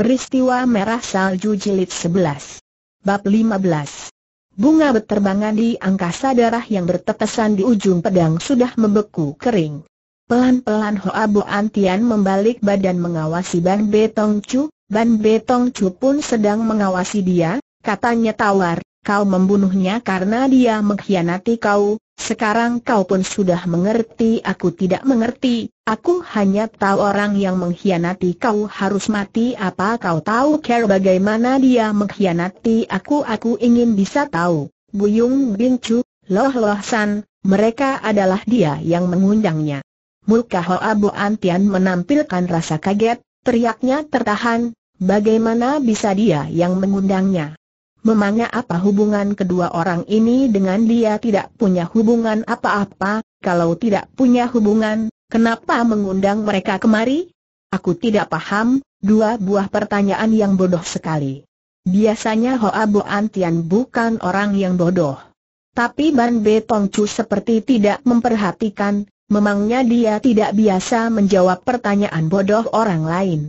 Peristiwa Merah Salju Jilid 11 Bab 15 Bunga berterbangan di angkasa darah yang bertepesan di ujung pedang sudah membeku kering. Pelan-pelan Hoa Bo Antian membalik badan mengawasi Ban Betong Chu, Ban Betong Chu pun sedang mengawasi dia, katanya tawar, kau membunuhnya karena dia mengkhianati kau, sekarang kau pun sudah mengerti aku tidak mengerti, aku hanya tahu orang yang mengkhianati kau harus mati apa kau tahu care bagaimana dia mengkhianati aku aku ingin bisa tahu, Buyung Bincu, Loh Loh San, mereka adalah dia yang mengundangnya. Muka Hoa Bu Antian menampilkan rasa kaget, teriaknya tertahan, bagaimana bisa dia yang mengundangnya. Memangnya apa hubungan kedua orang ini dengan dia tidak punya hubungan apa-apa, kalau tidak punya hubungan, kenapa mengundang mereka kemari? Aku tidak paham, dua buah pertanyaan yang bodoh sekali. Biasanya Hoa Bo Antian bukan orang yang bodoh. Tapi Ban Be Tong Chu seperti tidak memperhatikan, memangnya dia tidak biasa menjawab pertanyaan bodoh orang lain.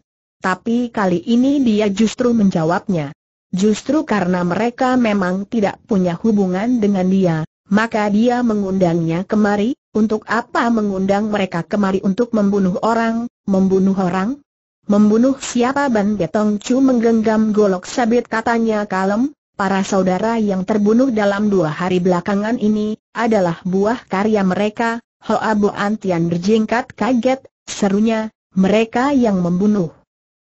Tapi kali ini dia justru menjawabnya. Justru karena mereka memang tidak punya hubungan dengan dia, maka dia mengundangnya kemari, untuk apa mengundang mereka kemari untuk membunuh orang, membunuh orang? Membunuh siapa Ban Betong Chu menggenggam golok sabit katanya kalem, para saudara yang terbunuh dalam dua hari belakangan ini, adalah buah karya mereka, Hoa Boan Antian berjingkat kaget, serunya, mereka yang membunuh.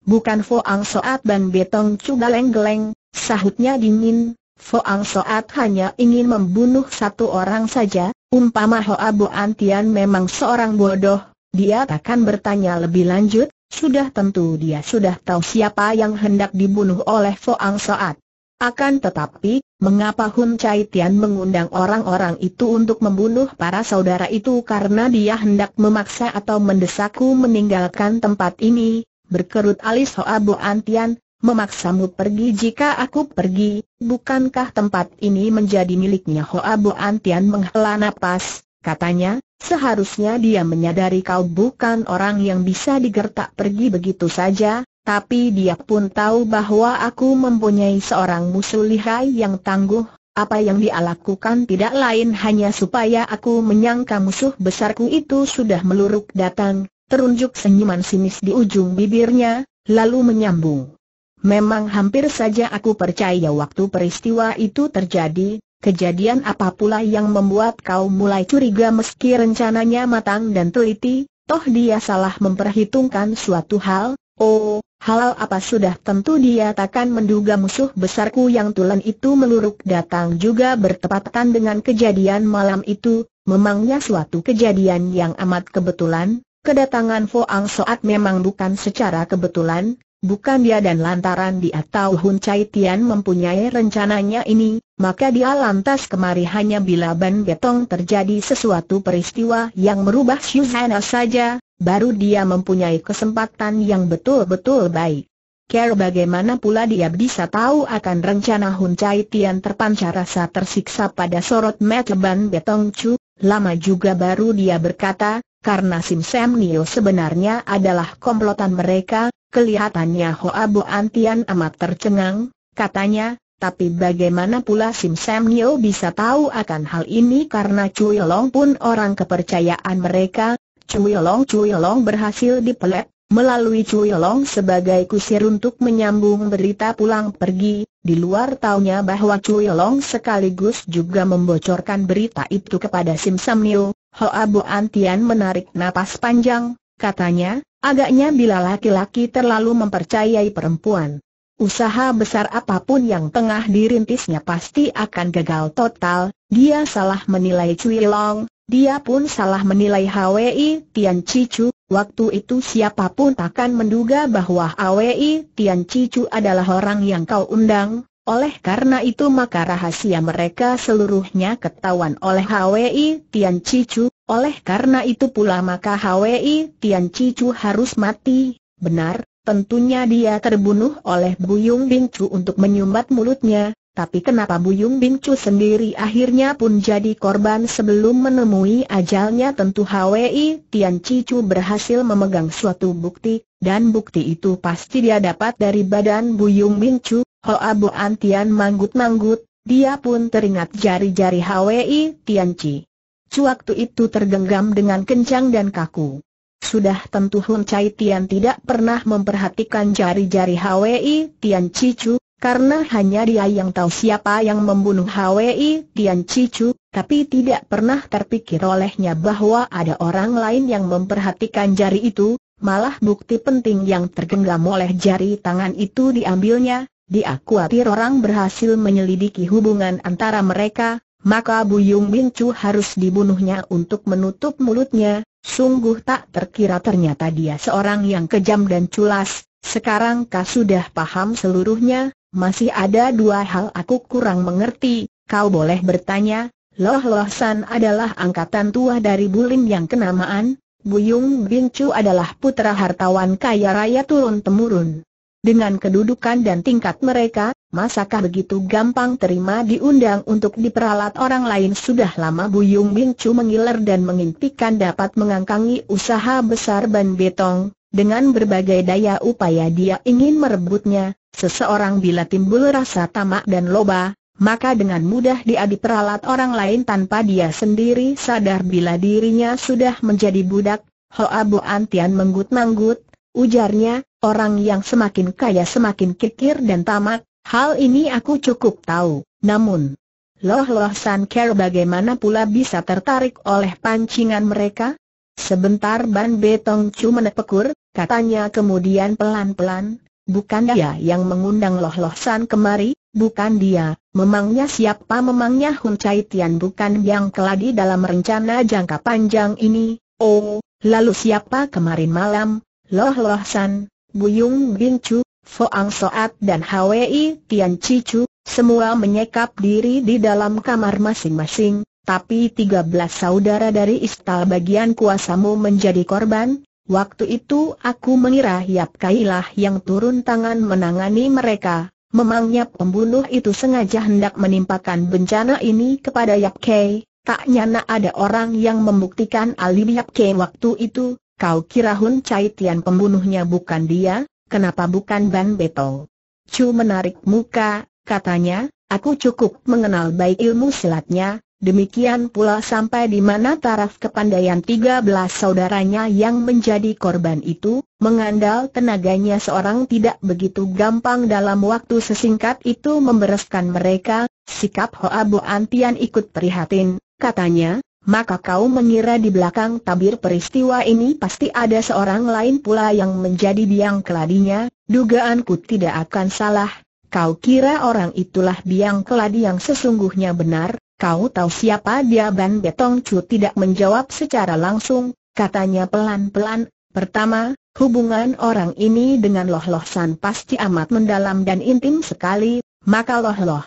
Bukan Ang Soat Ban Betong Chu geleng-geleng, Sahutnya dingin, Foang Soat hanya ingin membunuh satu orang saja, umpama Hoa Bo Antian memang seorang bodoh, dia takkan bertanya lebih lanjut, sudah tentu dia sudah tahu siapa yang hendak dibunuh oleh Foang Soat. Akan tetapi, mengapa Hun Chai Tian mengundang orang-orang itu untuk membunuh para saudara itu karena dia hendak memaksa atau mendesakku meninggalkan tempat ini, berkerut alis Hoa Bo Antian memaksamu pergi jika aku pergi, bukankah tempat ini menjadi miliknya Hoa Bo Antian menghela napas, katanya, seharusnya dia menyadari kau bukan orang yang bisa digertak pergi begitu saja, tapi dia pun tahu bahwa aku mempunyai seorang musuh lihai yang tangguh, apa yang dia lakukan tidak lain hanya supaya aku menyangka musuh besarku itu sudah meluruk datang, terunjuk senyuman sinis di ujung bibirnya, lalu menyambung. Memang hampir saja aku percaya waktu peristiwa itu terjadi, kejadian apa pula yang membuat kau mulai curiga meski rencananya matang dan teliti, toh dia salah memperhitungkan suatu hal, oh, hal apa sudah tentu dia takkan menduga musuh besarku yang tulen itu meluruk datang juga bertepatan dengan kejadian malam itu, memangnya suatu kejadian yang amat kebetulan, kedatangan Foang Soat memang bukan secara kebetulan, Bukan dia dan lantaran dia tahu Hun Chai Tian mempunyai rencananya ini, maka dia lantas kemari hanya bila Ban Betong terjadi sesuatu peristiwa yang merubah Shuzana saja, baru dia mempunyai kesempatan yang betul-betul baik. Care bagaimana pula dia bisa tahu akan rencana Hun Chai Tian terpancar rasa tersiksa pada sorot mata Ban Betong Chu, lama juga baru dia berkata, karena Sim Sam Nio sebenarnya adalah komplotan mereka, kelihatannya Hoa Bo Antian amat tercengang, katanya, tapi bagaimana pula Sim Sam Nio bisa tahu akan hal ini karena Cui Long pun orang kepercayaan mereka, Cui Long Cui Long berhasil dipelet, melalui Cui Long sebagai kusir untuk menyambung berita pulang pergi, di luar taunya bahwa Cui Long sekaligus juga membocorkan berita itu kepada Sim Sam Nio, Ho Abu Antian menarik napas panjang, katanya, agaknya bila laki-laki terlalu mempercayai perempuan. Usaha besar apapun yang tengah dirintisnya pasti akan gagal total, dia salah menilai Cui Long, dia pun salah menilai Hwi Tian Cicu, waktu itu siapapun takkan menduga bahwa Hwi Tian Cicu adalah orang yang kau undang, oleh karena itu maka rahasia mereka seluruhnya ketahuan oleh HWI Tian Cicu, oleh karena itu pula maka HWI Tian Cicu harus mati, benar, tentunya dia terbunuh oleh Buyung Bincu untuk menyumbat mulutnya, tapi kenapa Buyung Bincu sendiri akhirnya pun jadi korban sebelum menemui ajalnya tentu HWI Tian Cicu berhasil memegang suatu bukti, dan bukti itu pasti dia dapat dari badan Buyung Bincu. Ho Bu Antian manggut-manggut, dia pun teringat jari-jari Hwi Tianci. Cuaktu itu tergenggam dengan kencang dan kaku. Sudah tentu Hun Chai Tian tidak pernah memperhatikan jari-jari Hwi Tian Cicu, karena hanya dia yang tahu siapa yang membunuh Hwi Tian Cicu, tapi tidak pernah terpikir olehnya bahwa ada orang lain yang memperhatikan jari itu, malah bukti penting yang tergenggam oleh jari tangan itu diambilnya, dia khawatir orang berhasil menyelidiki hubungan antara mereka, maka Buyung Bin harus dibunuhnya untuk menutup mulutnya, sungguh tak terkira ternyata dia seorang yang kejam dan culas, sekarang kau sudah paham seluruhnya, masih ada dua hal aku kurang mengerti, kau boleh bertanya, Loh Loh San adalah angkatan tua dari Bulim yang kenamaan, Buyung Bin adalah putra hartawan kaya raya turun-temurun. Dengan kedudukan dan tingkat mereka, masakah begitu gampang terima diundang untuk diperalat orang lain sudah lama Buyung Min Chu mengiler dan mengimpikan dapat mengangkangi usaha besar Ban Betong, dengan berbagai daya upaya dia ingin merebutnya, seseorang bila timbul rasa tamak dan loba, maka dengan mudah dia diperalat orang lain tanpa dia sendiri sadar bila dirinya sudah menjadi budak, Hoa Bo Antian menggut-manggut, ujarnya, orang yang semakin kaya semakin kikir dan tamak, hal ini aku cukup tahu, namun... Loh-loh San ker bagaimana pula bisa tertarik oleh pancingan mereka? Sebentar Ban Betong Chu menepekur, katanya kemudian pelan-pelan, bukan dia yang mengundang Loh-loh San kemari, bukan dia, memangnya siapa memangnya Hun Chai Tian bukan yang keladi dalam rencana jangka panjang ini, oh, lalu siapa kemarin malam, Loh Loh San, Buyung Bin Chu, Foang Soat dan Hwi Tian Cicu, semua menyekap diri di dalam kamar masing-masing, tapi 13 saudara dari istal bagian kuasamu menjadi korban. Waktu itu aku mengira Yap Kailah yang turun tangan menangani mereka. Memangnya pembunuh itu sengaja hendak menimpakan bencana ini kepada Yap Kai, Tak nyana ada orang yang membuktikan alibi Yap Kei waktu itu, Kau kira Hun Chai Tian pembunuhnya bukan dia, kenapa bukan Ban Betong? Chu menarik muka, katanya, aku cukup mengenal baik ilmu silatnya, demikian pula sampai di mana taraf kepandaian belas saudaranya yang menjadi korban itu, mengandal tenaganya seorang tidak begitu gampang dalam waktu sesingkat itu membereskan mereka, sikap Hoa Bo Antian ikut prihatin, katanya, maka kau mengira di belakang tabir peristiwa ini pasti ada seorang lain pula yang menjadi biang keladinya, dugaanku tidak akan salah, kau kira orang itulah biang keladi yang sesungguhnya benar, kau tahu siapa dia Ban Betong Chu tidak menjawab secara langsung, katanya pelan-pelan, pertama, hubungan orang ini dengan Loh Loh San pasti amat mendalam dan intim sekali, maka Loh Loh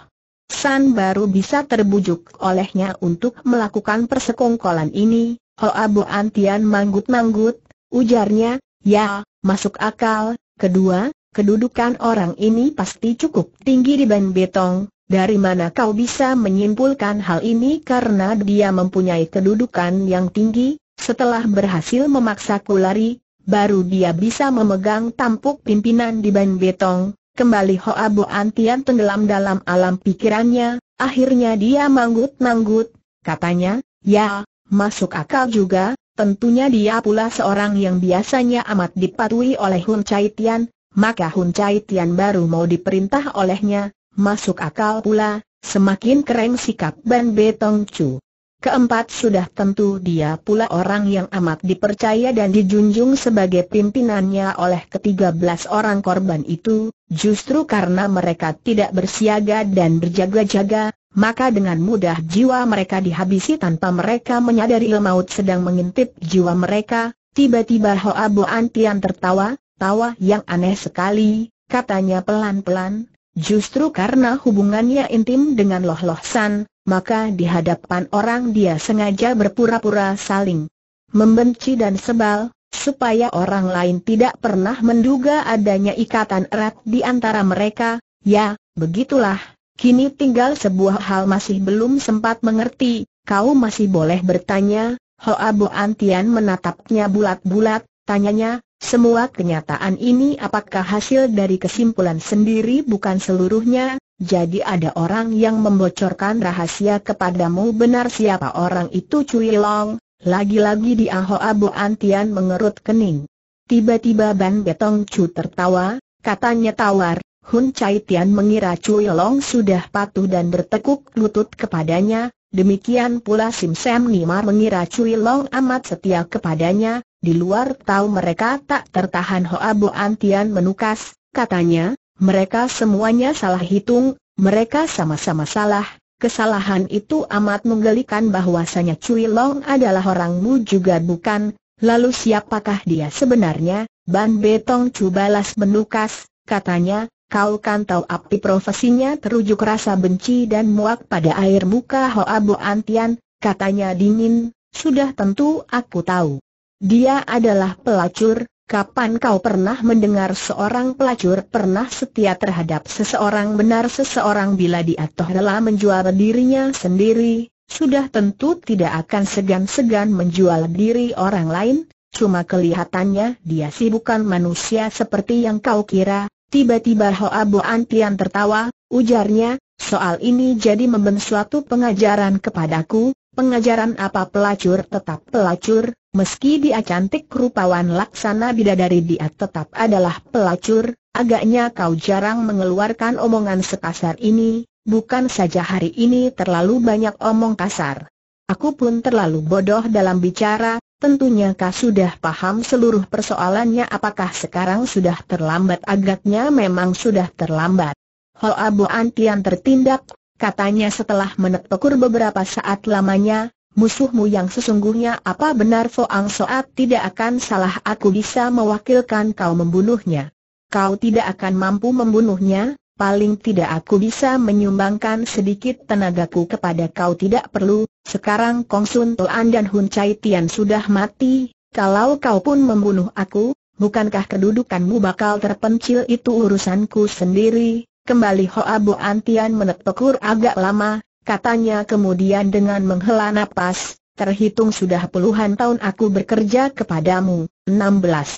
San baru bisa terbujuk olehnya untuk melakukan persekongkolan ini. Hoa oh, Bo Antian manggut-manggut, ujarnya, ya, masuk akal, kedua, kedudukan orang ini pasti cukup tinggi di Ban Betong, dari mana kau bisa menyimpulkan hal ini karena dia mempunyai kedudukan yang tinggi? Setelah berhasil memaksa kulari, baru dia bisa memegang tampuk pimpinan di Ban Betong kembali Hoa Bo Antian tenggelam dalam alam pikirannya, akhirnya dia manggut-manggut, katanya, ya, masuk akal juga, tentunya dia pula seorang yang biasanya amat dipatuhi oleh Hun Chai Tian, maka Hun Chai Tian baru mau diperintah olehnya, masuk akal pula, semakin keren sikap Ban Betong Chu. Keempat sudah tentu dia pula orang yang amat dipercaya dan dijunjung sebagai pimpinannya oleh ketiga belas orang korban itu, justru karena mereka tidak bersiaga dan berjaga-jaga, maka dengan mudah jiwa mereka dihabisi tanpa mereka menyadari lemaut sedang mengintip jiwa mereka, tiba-tiba Hoa Bo Antian tertawa, tawa yang aneh sekali, katanya pelan-pelan, Justru karena hubungannya intim dengan Loh Loh San, maka di hadapan orang dia sengaja berpura-pura saling membenci dan sebal, supaya orang lain tidak pernah menduga adanya ikatan erat di antara mereka, ya, begitulah. Kini tinggal sebuah hal masih belum sempat mengerti, kau masih boleh bertanya, Hoa Abu Antian menatapnya bulat-bulat, tanyanya, semua kenyataan ini apakah hasil dari kesimpulan sendiri bukan seluruhnya, jadi ada orang yang membocorkan rahasia kepadamu benar siapa orang itu Cui Long, lagi-lagi di Aho Abu Antian mengerut kening. Tiba-tiba Ban Betong Chu tertawa, katanya tawar, Hun Chai Tian mengira Cui Long sudah patuh dan bertekuk lutut kepadanya, demikian pula Sim Sam Nima mengira Cui Long amat setia kepadanya, di luar tahu mereka tak tertahan Hoa Bo Antian menukas, katanya, mereka semuanya salah hitung, mereka sama-sama salah, kesalahan itu amat menggelikan bahwasanya Cui Long adalah orangmu juga bukan, lalu siapakah dia sebenarnya? Ban Betong Cu balas menukas, katanya, kau kan tahu api profesinya terujuk rasa benci dan muak pada air muka Hoa Bo Antian, katanya dingin, sudah tentu aku tahu. Dia adalah pelacur, kapan kau pernah mendengar seorang pelacur pernah setia terhadap seseorang benar seseorang bila dia toh rela menjual dirinya sendiri, sudah tentu tidak akan segan-segan menjual diri orang lain, cuma kelihatannya dia sih bukan manusia seperti yang kau kira, Tiba-tiba Hoa Bo Antian tertawa, ujarnya, soal ini jadi membentuk suatu pengajaran kepadaku, Pengajaran apa pelacur tetap pelacur, meski dia cantik rupawan laksana bidadari dia tetap adalah pelacur, agaknya kau jarang mengeluarkan omongan sekasar ini, bukan saja hari ini terlalu banyak omong kasar. Aku pun terlalu bodoh dalam bicara, tentunya kau sudah paham seluruh persoalannya apakah sekarang sudah terlambat agaknya memang sudah terlambat. Hoa Bo antian tertindak, katanya setelah menetekur beberapa saat lamanya, musuhmu yang sesungguhnya apa benar ang Soat tidak akan salah aku bisa mewakilkan kau membunuhnya. Kau tidak akan mampu membunuhnya, paling tidak aku bisa menyumbangkan sedikit tenagaku kepada kau tidak perlu, sekarang Kong Sun Toan dan Hun Chai Tian sudah mati, kalau kau pun membunuh aku, bukankah kedudukanmu bakal terpencil itu urusanku sendiri, Kembali Hoa Bo Antian menetekur agak lama, katanya kemudian dengan menghela nafas. terhitung sudah puluhan tahun aku bekerja kepadamu, 16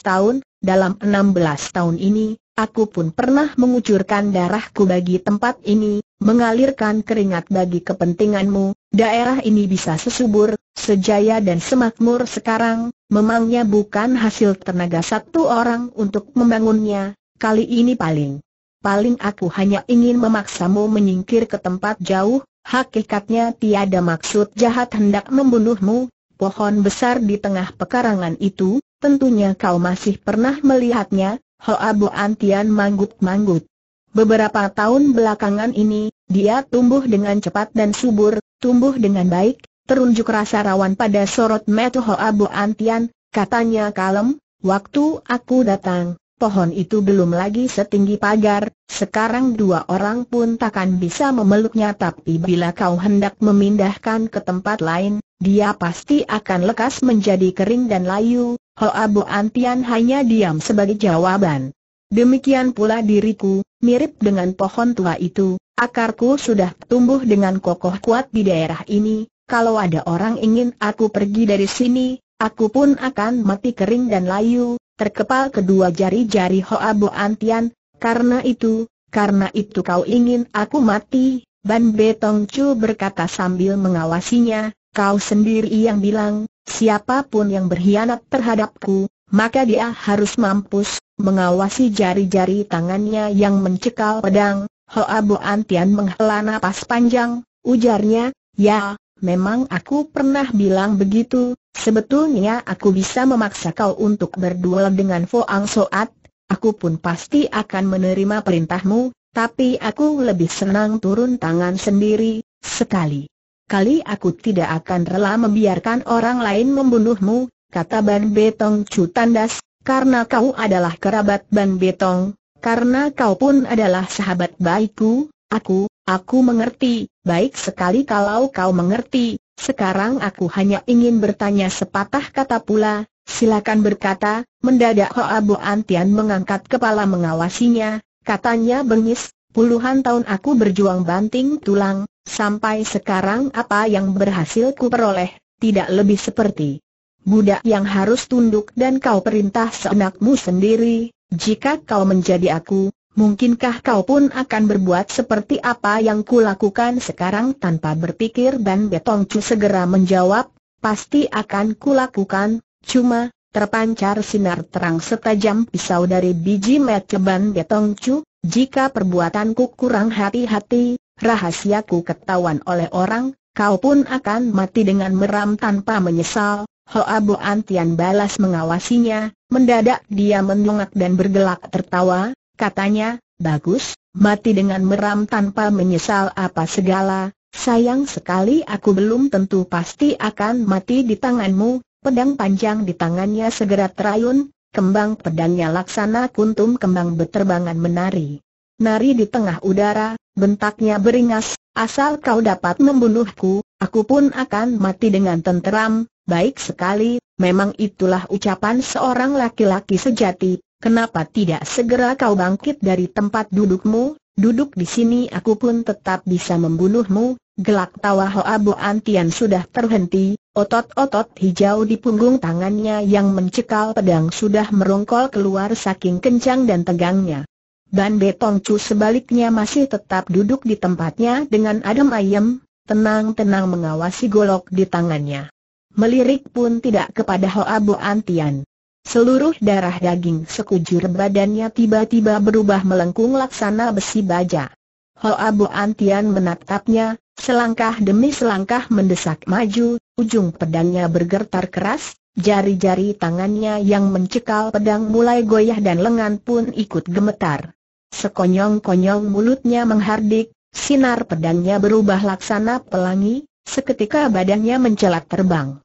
tahun, dalam 16 tahun ini, aku pun pernah mengucurkan darahku bagi tempat ini, mengalirkan keringat bagi kepentinganmu, daerah ini bisa sesubur, sejaya dan semakmur sekarang, memangnya bukan hasil tenaga satu orang untuk membangunnya, kali ini paling paling aku hanya ingin memaksamu menyingkir ke tempat jauh, hakikatnya tiada maksud jahat hendak membunuhmu, pohon besar di tengah pekarangan itu, tentunya kau masih pernah melihatnya, Hoa Bo Antian manggut-manggut. Beberapa tahun belakangan ini, dia tumbuh dengan cepat dan subur, tumbuh dengan baik, terunjuk rasa rawan pada sorot metu Hoa Bo Antian, katanya kalem, waktu aku datang, pohon itu belum lagi setinggi pagar, sekarang dua orang pun takkan bisa memeluknya tapi bila kau hendak memindahkan ke tempat lain, dia pasti akan lekas menjadi kering dan layu, Hoa Bo Antian hanya diam sebagai jawaban. Demikian pula diriku, mirip dengan pohon tua itu, akarku sudah tumbuh dengan kokoh kuat di daerah ini, kalau ada orang ingin aku pergi dari sini, aku pun akan mati kering dan layu, terkepal kedua jari-jari Hoa Bo Antian, karena itu, karena itu kau ingin aku mati, Ban Betong Chu berkata sambil mengawasinya, kau sendiri yang bilang, siapapun yang berkhianat terhadapku, maka dia harus mampus, mengawasi jari-jari tangannya yang mencekal pedang, Hoa Bo Antian menghela napas panjang, ujarnya, ya, memang aku pernah bilang begitu, Sebetulnya aku bisa memaksa kau untuk berduel dengan Foang Soat, aku pun pasti akan menerima perintahmu, tapi aku lebih senang turun tangan sendiri, sekali. Kali aku tidak akan rela membiarkan orang lain membunuhmu, kata Ban Betong Chu Tandas, karena kau adalah kerabat Ban Betong, karena kau pun adalah sahabat baikku, aku, aku mengerti, baik sekali kalau kau mengerti, sekarang aku hanya ingin bertanya sepatah kata pula, silakan berkata, mendadak Hoa Bo Antian mengangkat kepala mengawasinya, katanya bengis, puluhan tahun aku berjuang banting tulang, sampai sekarang apa yang berhasil ku peroleh, tidak lebih seperti budak yang harus tunduk dan kau perintah seenakmu sendiri, jika kau menjadi aku, Mungkinkah kau pun akan berbuat seperti apa yang kulakukan sekarang tanpa berpikir Ban Betong Chu segera menjawab, pasti akan kulakukan, cuma, terpancar sinar terang setajam pisau dari biji mata Ban Betong Chu, jika perbuatanku kurang hati-hati, rahasiaku ketahuan oleh orang, kau pun akan mati dengan meram tanpa menyesal, Hoa Bo Antian balas mengawasinya, mendadak dia mendongak dan bergelak tertawa, Katanya, bagus, mati dengan meram tanpa menyesal apa segala, sayang sekali aku belum tentu pasti akan mati di tanganmu, pedang panjang di tangannya segera terayun, kembang pedangnya laksana kuntum kembang beterbangan menari. Nari di tengah udara, bentaknya beringas, asal kau dapat membunuhku, aku pun akan mati dengan tenteram, baik sekali, memang itulah ucapan seorang laki-laki sejati, Kenapa tidak segera kau bangkit dari tempat dudukmu, duduk di sini aku pun tetap bisa membunuhmu, gelak tawa Hoa Bo Antian sudah terhenti, otot-otot hijau di punggung tangannya yang mencekal pedang sudah merongkol keluar saking kencang dan tegangnya. Ban Tong Chu sebaliknya masih tetap duduk di tempatnya dengan adem ayem, tenang-tenang mengawasi golok di tangannya. Melirik pun tidak kepada Hoa Bo Antian. Seluruh darah daging sekujur badannya tiba-tiba berubah melengkung laksana besi baja. Hoa Abu Antian menatapnya, selangkah demi selangkah mendesak maju, ujung pedangnya bergetar keras, jari-jari tangannya yang mencekal pedang mulai goyah dan lengan pun ikut gemetar. Sekonyong-konyong mulutnya menghardik, sinar pedangnya berubah laksana pelangi, seketika badannya mencelat terbang.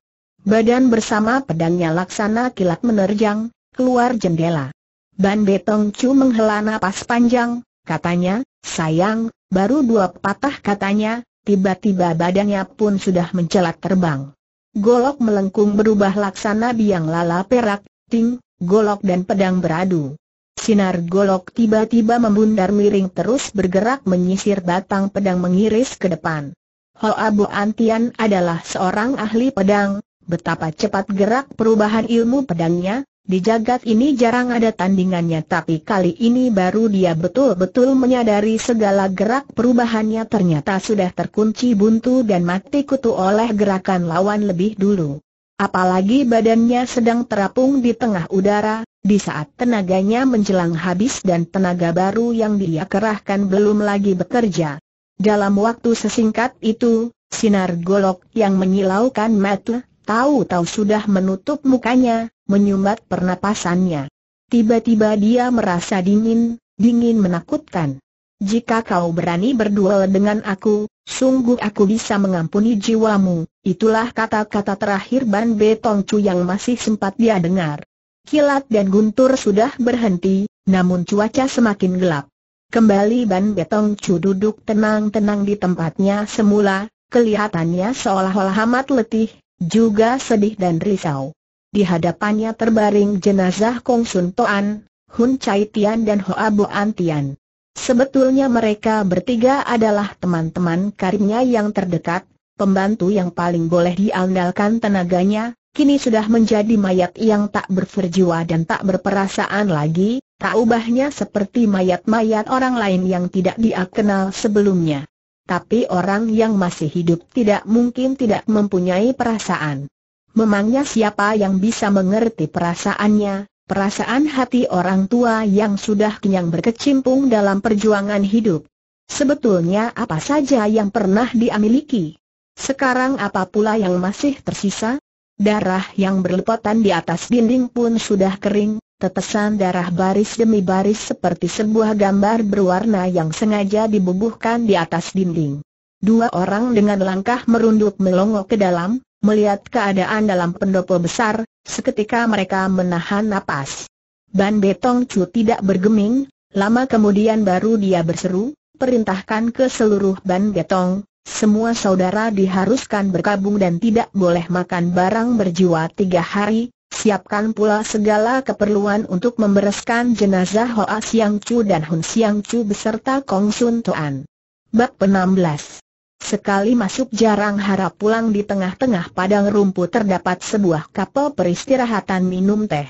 Badan bersama pedangnya laksana kilat menerjang, keluar jendela. Ban Betong Chu menghela napas panjang, katanya, sayang, baru dua patah katanya, tiba-tiba badannya pun sudah mencelat terbang. Golok melengkung berubah laksana biang lala perak, ting, golok dan pedang beradu. Sinar golok tiba-tiba membundar miring terus bergerak menyisir batang pedang mengiris ke depan. Hoa Bu Antian adalah seorang ahli pedang, Betapa cepat gerak perubahan ilmu pedangnya, di jagat ini jarang ada tandingannya tapi kali ini baru dia betul-betul menyadari segala gerak perubahannya ternyata sudah terkunci buntu dan mati kutu oleh gerakan lawan lebih dulu. Apalagi badannya sedang terapung di tengah udara, di saat tenaganya menjelang habis dan tenaga baru yang dia kerahkan belum lagi bekerja. Dalam waktu sesingkat itu, sinar golok yang menyilaukan mata tahu-tahu sudah menutup mukanya, menyumbat pernapasannya. Tiba-tiba dia merasa dingin, dingin menakutkan. Jika kau berani berduel dengan aku, sungguh aku bisa mengampuni jiwamu, itulah kata-kata terakhir Ban Tong Chu yang masih sempat dia dengar. Kilat dan guntur sudah berhenti, namun cuaca semakin gelap. Kembali Ban Betong Chu duduk tenang-tenang di tempatnya semula, kelihatannya seolah-olah amat letih, juga sedih dan risau. Di hadapannya terbaring jenazah Kong Sun Toan, Hun Chai Tian dan Hoa An Tian. Sebetulnya mereka bertiga adalah teman-teman karibnya yang terdekat, pembantu yang paling boleh diandalkan tenaganya, kini sudah menjadi mayat yang tak berverjiwa dan tak berperasaan lagi, tak ubahnya seperti mayat-mayat orang lain yang tidak dia kenal sebelumnya tapi orang yang masih hidup tidak mungkin tidak mempunyai perasaan. Memangnya siapa yang bisa mengerti perasaannya, perasaan hati orang tua yang sudah kenyang berkecimpung dalam perjuangan hidup. Sebetulnya apa saja yang pernah dia miliki? Sekarang apa pula yang masih tersisa? Darah yang berlepotan di atas dinding pun sudah kering, Tetesan darah baris demi baris seperti sebuah gambar berwarna yang sengaja dibubuhkan di atas dinding. Dua orang dengan langkah merunduk melongo ke dalam, melihat keadaan dalam pendopo besar, seketika mereka menahan napas. Ban Betong Chu tidak bergeming, lama kemudian baru dia berseru, perintahkan ke seluruh Ban Betong, semua saudara diharuskan berkabung dan tidak boleh makan barang berjiwa tiga hari, Siapkan pula segala keperluan untuk membereskan jenazah Hoa Siang Chu dan Hun Siang Chu beserta Kong Sun Toan. Bab 16 Sekali masuk jarang harap pulang di tengah-tengah padang rumput terdapat sebuah kapal peristirahatan minum teh.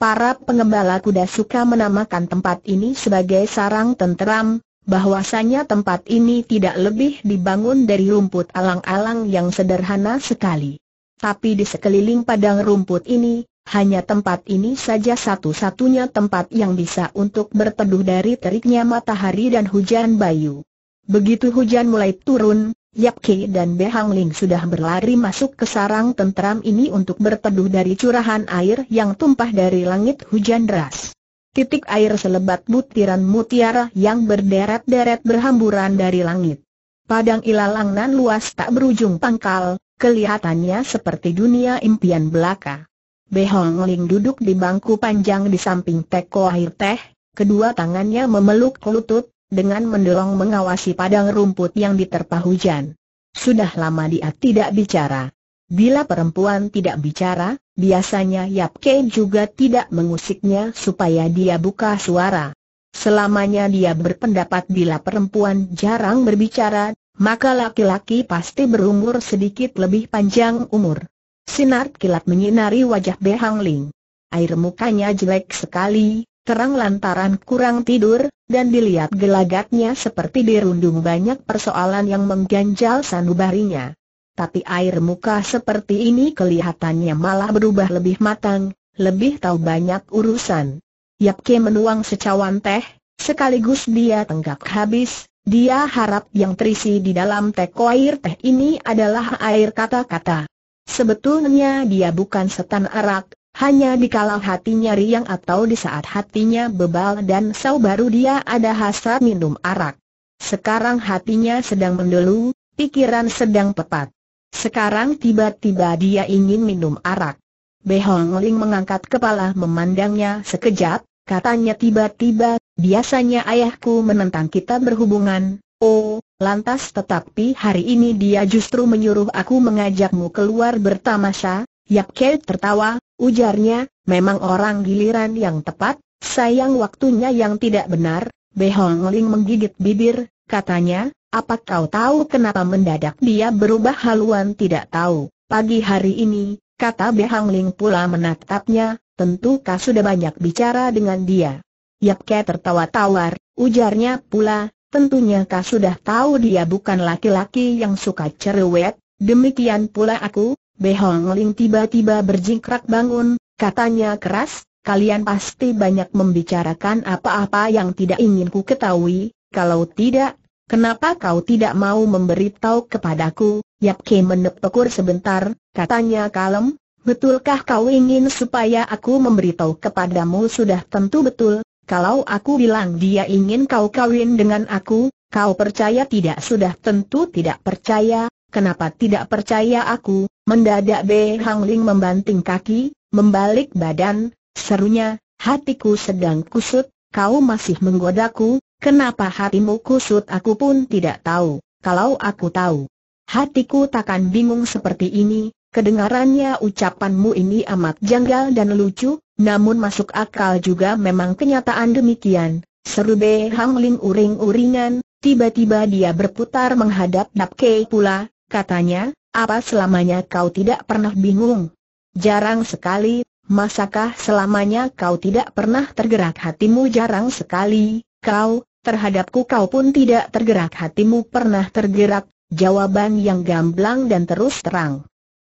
Para pengembala kuda suka menamakan tempat ini sebagai sarang tenteram, bahwasanya tempat ini tidak lebih dibangun dari rumput alang-alang yang sederhana sekali. Tapi di sekeliling padang rumput ini, hanya tempat ini saja satu-satunya tempat yang bisa untuk berteduh dari teriknya matahari dan hujan bayu. Begitu hujan mulai turun, Yap Yapke dan Behang Ling sudah berlari masuk ke sarang tentram ini untuk berteduh dari curahan air yang tumpah dari langit hujan deras. Titik air selebat butiran mutiara yang berderet-deret berhamburan dari langit. Padang ilalang nan luas tak berujung pangkal, Kelihatannya seperti dunia impian belaka. Behong Ling duduk di bangku panjang di samping Teko Air Teh, kedua tangannya memeluk lutut, dengan mendorong mengawasi padang rumput yang diterpa hujan. Sudah lama dia tidak bicara. Bila perempuan tidak bicara, biasanya Yap Ke juga tidak mengusiknya supaya dia buka suara. Selamanya dia berpendapat bila perempuan jarang berbicara, maka laki-laki pasti berumur sedikit lebih panjang umur. Sinar kilat menyinari wajah Behang Ling. Air mukanya jelek sekali, terang lantaran kurang tidur, dan dilihat gelagatnya seperti dirundung banyak persoalan yang mengganjal sanubarinya. Tapi air muka seperti ini kelihatannya malah berubah lebih matang, lebih tahu banyak urusan. Yapke menuang secawan teh, sekaligus dia tenggak habis, dia harap yang terisi di dalam teko air teh ini adalah air kata-kata. Sebetulnya dia bukan setan arak, hanya dikala hatinya riang atau di saat hatinya bebal dan sau baru dia ada hasrat minum arak. Sekarang hatinya sedang mendelu, pikiran sedang pepat. Sekarang tiba-tiba dia ingin minum arak. Behong Ling mengangkat kepala memandangnya sekejap, katanya tiba-tiba Biasanya ayahku menentang kita berhubungan, oh, lantas tetapi hari ini dia justru menyuruh aku mengajakmu keluar bertamasya, Yap Kei tertawa, ujarnya, memang orang giliran yang tepat, sayang waktunya yang tidak benar, Behong Ling menggigit bibir, katanya, apa kau tahu kenapa mendadak dia berubah haluan tidak tahu, pagi hari ini, kata Behong Ling pula menatapnya, tentu kau sudah banyak bicara dengan dia. Yap Ke tertawa tawar, ujarnya pula, tentunya kau sudah tahu dia bukan laki-laki yang suka cerewet, demikian pula aku, Behong Ling tiba-tiba berjingkrak bangun, katanya keras, kalian pasti banyak membicarakan apa-apa yang tidak ingin ku ketahui, kalau tidak, kenapa kau tidak mau memberitahu kepadaku, Yap Ke menepukur sebentar, katanya kalem, Betulkah kau ingin supaya aku memberitahu kepadamu sudah tentu betul, kalau aku bilang dia ingin kau kawin dengan aku, kau percaya tidak sudah tentu tidak percaya, kenapa tidak percaya aku, mendadak Be Hang Ling membanting kaki, membalik badan, serunya, hatiku sedang kusut, kau masih menggodaku, kenapa hatimu kusut aku pun tidak tahu, kalau aku tahu. Hatiku takkan bingung seperti ini, Kedengarannya ucapanmu ini amat janggal dan lucu, namun masuk akal juga memang kenyataan demikian. Seru Be Hang Ling uring-uringan, tiba-tiba dia berputar menghadap Nap Kei pula, katanya, apa selamanya kau tidak pernah bingung? Jarang sekali, masakah selamanya kau tidak pernah tergerak hatimu jarang sekali, kau, terhadapku kau pun tidak tergerak hatimu pernah tergerak, jawaban yang gamblang dan terus terang.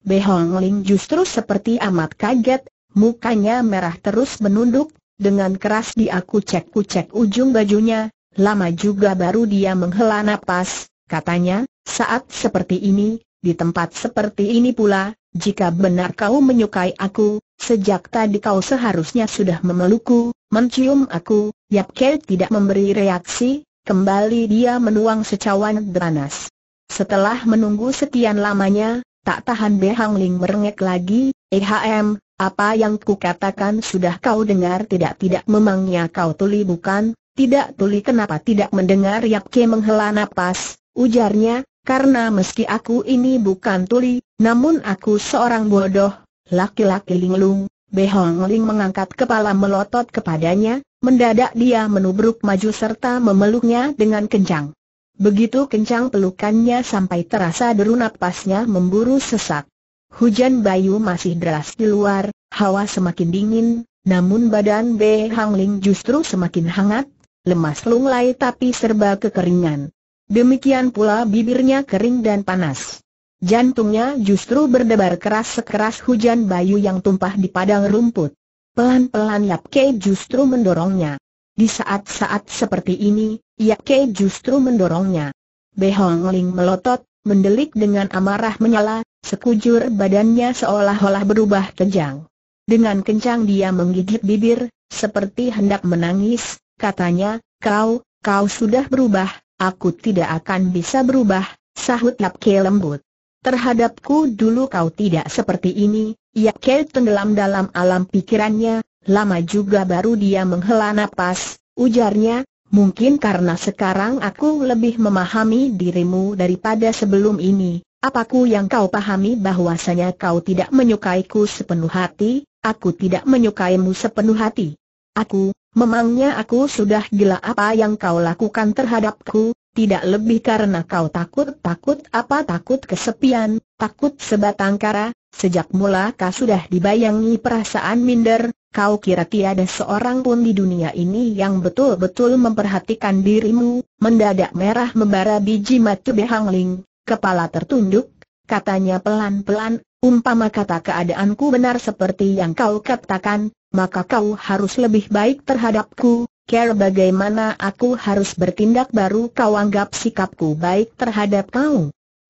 Behong Ling justru seperti amat kaget, mukanya merah terus menunduk, dengan keras dia kucek-kucek ujung bajunya, lama juga baru dia menghela napas, katanya, saat seperti ini, di tempat seperti ini pula, jika benar kau menyukai aku, sejak tadi kau seharusnya sudah memelukku, mencium aku, Yap tidak memberi reaksi, kembali dia menuang secawan beranas. Setelah menunggu sekian lamanya, Tak tahan Behang Ling merengek lagi, EHM, apa yang ku katakan sudah kau dengar tidak-tidak memangnya kau tuli bukan? Tidak tuli kenapa tidak mendengar Yapke menghela napas, ujarnya, karena meski aku ini bukan tuli, namun aku seorang bodoh, laki-laki linglung. Behong Ling mengangkat kepala melotot kepadanya, mendadak dia menubruk maju serta memeluknya dengan kencang. Begitu kencang pelukannya sampai terasa deru napasnya memburu sesak. Hujan bayu masih deras di luar, hawa semakin dingin, namun badan B. Hang Ling justru semakin hangat, lemas lunglai tapi serba kekeringan. Demikian pula bibirnya kering dan panas. Jantungnya justru berdebar keras sekeras hujan bayu yang tumpah di padang rumput. Pelan-pelan Yap Kei justru mendorongnya. Di saat-saat seperti ini, Yake justru mendorongnya. Behong Ling melotot, mendelik dengan amarah menyala, sekujur badannya seolah-olah berubah kejang. Dengan kencang dia menggigit bibir, seperti hendak menangis, katanya, kau, kau sudah berubah, aku tidak akan bisa berubah, sahut Lap Ke lembut. Terhadapku dulu kau tidak seperti ini, Yapke tenggelam dalam alam pikirannya, lama juga baru dia menghela napas, ujarnya, Mungkin karena sekarang aku lebih memahami dirimu daripada sebelum ini. Apaku yang kau pahami bahwasanya kau tidak menyukaiku sepenuh hati, aku tidak menyukaimu sepenuh hati. Aku, memangnya aku sudah gila apa yang kau lakukan terhadapku, tidak lebih karena kau takut-takut apa takut kesepian, takut sebatang kara, sejak mula kau sudah dibayangi perasaan minder, kau kira tiada seorang pun di dunia ini yang betul-betul memperhatikan dirimu, mendadak merah membara biji mata Behang Ling, kepala tertunduk, katanya pelan-pelan, umpama kata keadaanku benar seperti yang kau katakan, maka kau harus lebih baik terhadapku, care bagaimana aku harus bertindak baru kau anggap sikapku baik terhadap kau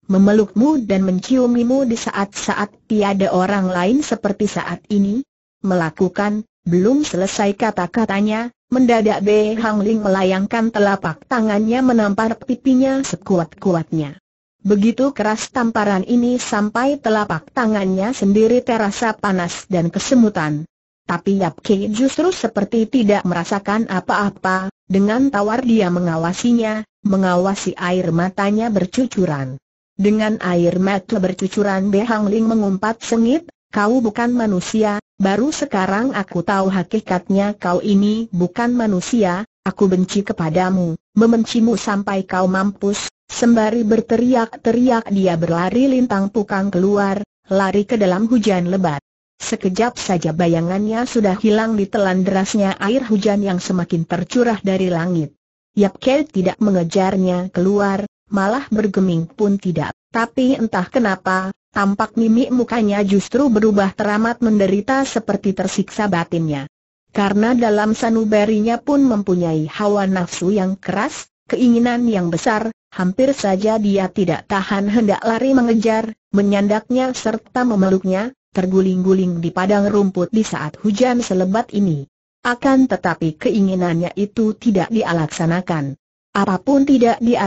memelukmu dan menciumimu di saat-saat tiada orang lain seperti saat ini, melakukan, belum selesai kata-katanya, mendadak Be Hang Ling melayangkan telapak tangannya menampar pipinya sekuat-kuatnya. Begitu keras tamparan ini sampai telapak tangannya sendiri terasa panas dan kesemutan. Tapi Yap Ki justru seperti tidak merasakan apa-apa, dengan tawar dia mengawasinya, mengawasi air matanya bercucuran. Dengan air mata bercucuran Be Hang Ling mengumpat sengit, kau bukan manusia, baru sekarang aku tahu hakikatnya kau ini bukan manusia, aku benci kepadamu, membencimu sampai kau mampus, sembari berteriak-teriak dia berlari lintang pukang keluar, lari ke dalam hujan lebat. Sekejap saja bayangannya sudah hilang ditelan derasnya air hujan yang semakin tercurah dari langit. Yap Kel tidak mengejarnya keluar, malah bergeming pun tidak. Tapi entah kenapa, tampak mimik mukanya justru berubah teramat menderita seperti tersiksa batinnya. Karena dalam sanubarinya pun mempunyai hawa nafsu yang keras, keinginan yang besar, hampir saja dia tidak tahan hendak lari mengejar, menyandaknya serta memeluknya, terguling-guling di padang rumput di saat hujan selebat ini. Akan tetapi keinginannya itu tidak dialaksanakan. Apapun tidak dia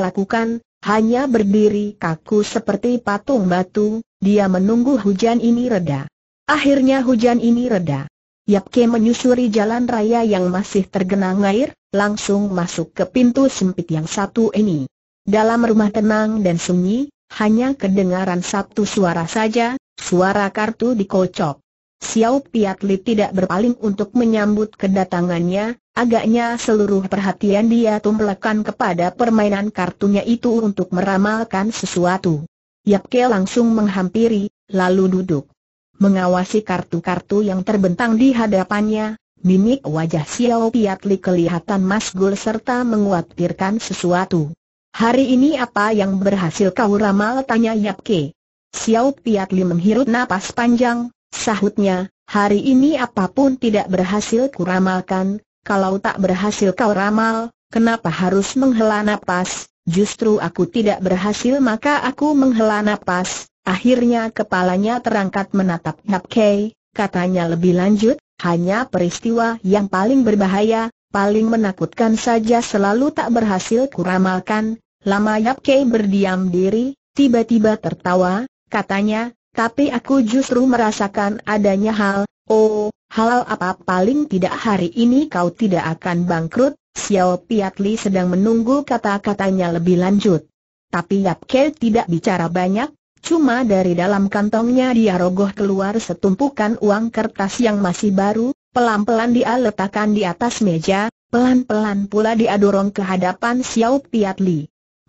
hanya berdiri kaku seperti patung batu, dia menunggu hujan ini reda. Akhirnya hujan ini reda. Yap Yapke menyusuri jalan raya yang masih tergenang air, langsung masuk ke pintu sempit yang satu ini. Dalam rumah tenang dan sunyi, hanya kedengaran satu suara saja, suara kartu dikocok. Xiao Li tidak berpaling untuk menyambut kedatangannya, agaknya seluruh perhatian dia tumpulkan kepada permainan kartunya itu untuk meramalkan sesuatu. Yap Yapke langsung menghampiri, lalu duduk. Mengawasi kartu-kartu yang terbentang di hadapannya, mimik wajah Xiao Piatli kelihatan masgul serta menguatirkan sesuatu. Hari ini apa yang berhasil kau ramal tanya Yap Yapke. Xiao Piatli menghirup napas panjang, sahutnya, hari ini apapun tidak berhasil kuramalkan, kalau tak berhasil kau ramal, kenapa harus menghela napas? Justru aku tidak berhasil maka aku menghela nafas. akhirnya kepalanya terangkat menatap Nap Kei, katanya lebih lanjut, hanya peristiwa yang paling berbahaya, paling menakutkan saja selalu tak berhasil kuramalkan, lama Yap Kei berdiam diri, tiba-tiba tertawa, katanya, tapi aku justru merasakan adanya hal, oh, hal apa paling tidak hari ini kau tidak akan bangkrut, Xiao Piat sedang menunggu kata-katanya lebih lanjut. Tapi Yap Ke tidak bicara banyak, cuma dari dalam kantongnya dia rogoh keluar setumpukan uang kertas yang masih baru, pelan-pelan dia letakkan di atas meja, pelan-pelan pula dia dorong ke hadapan Xiao Piat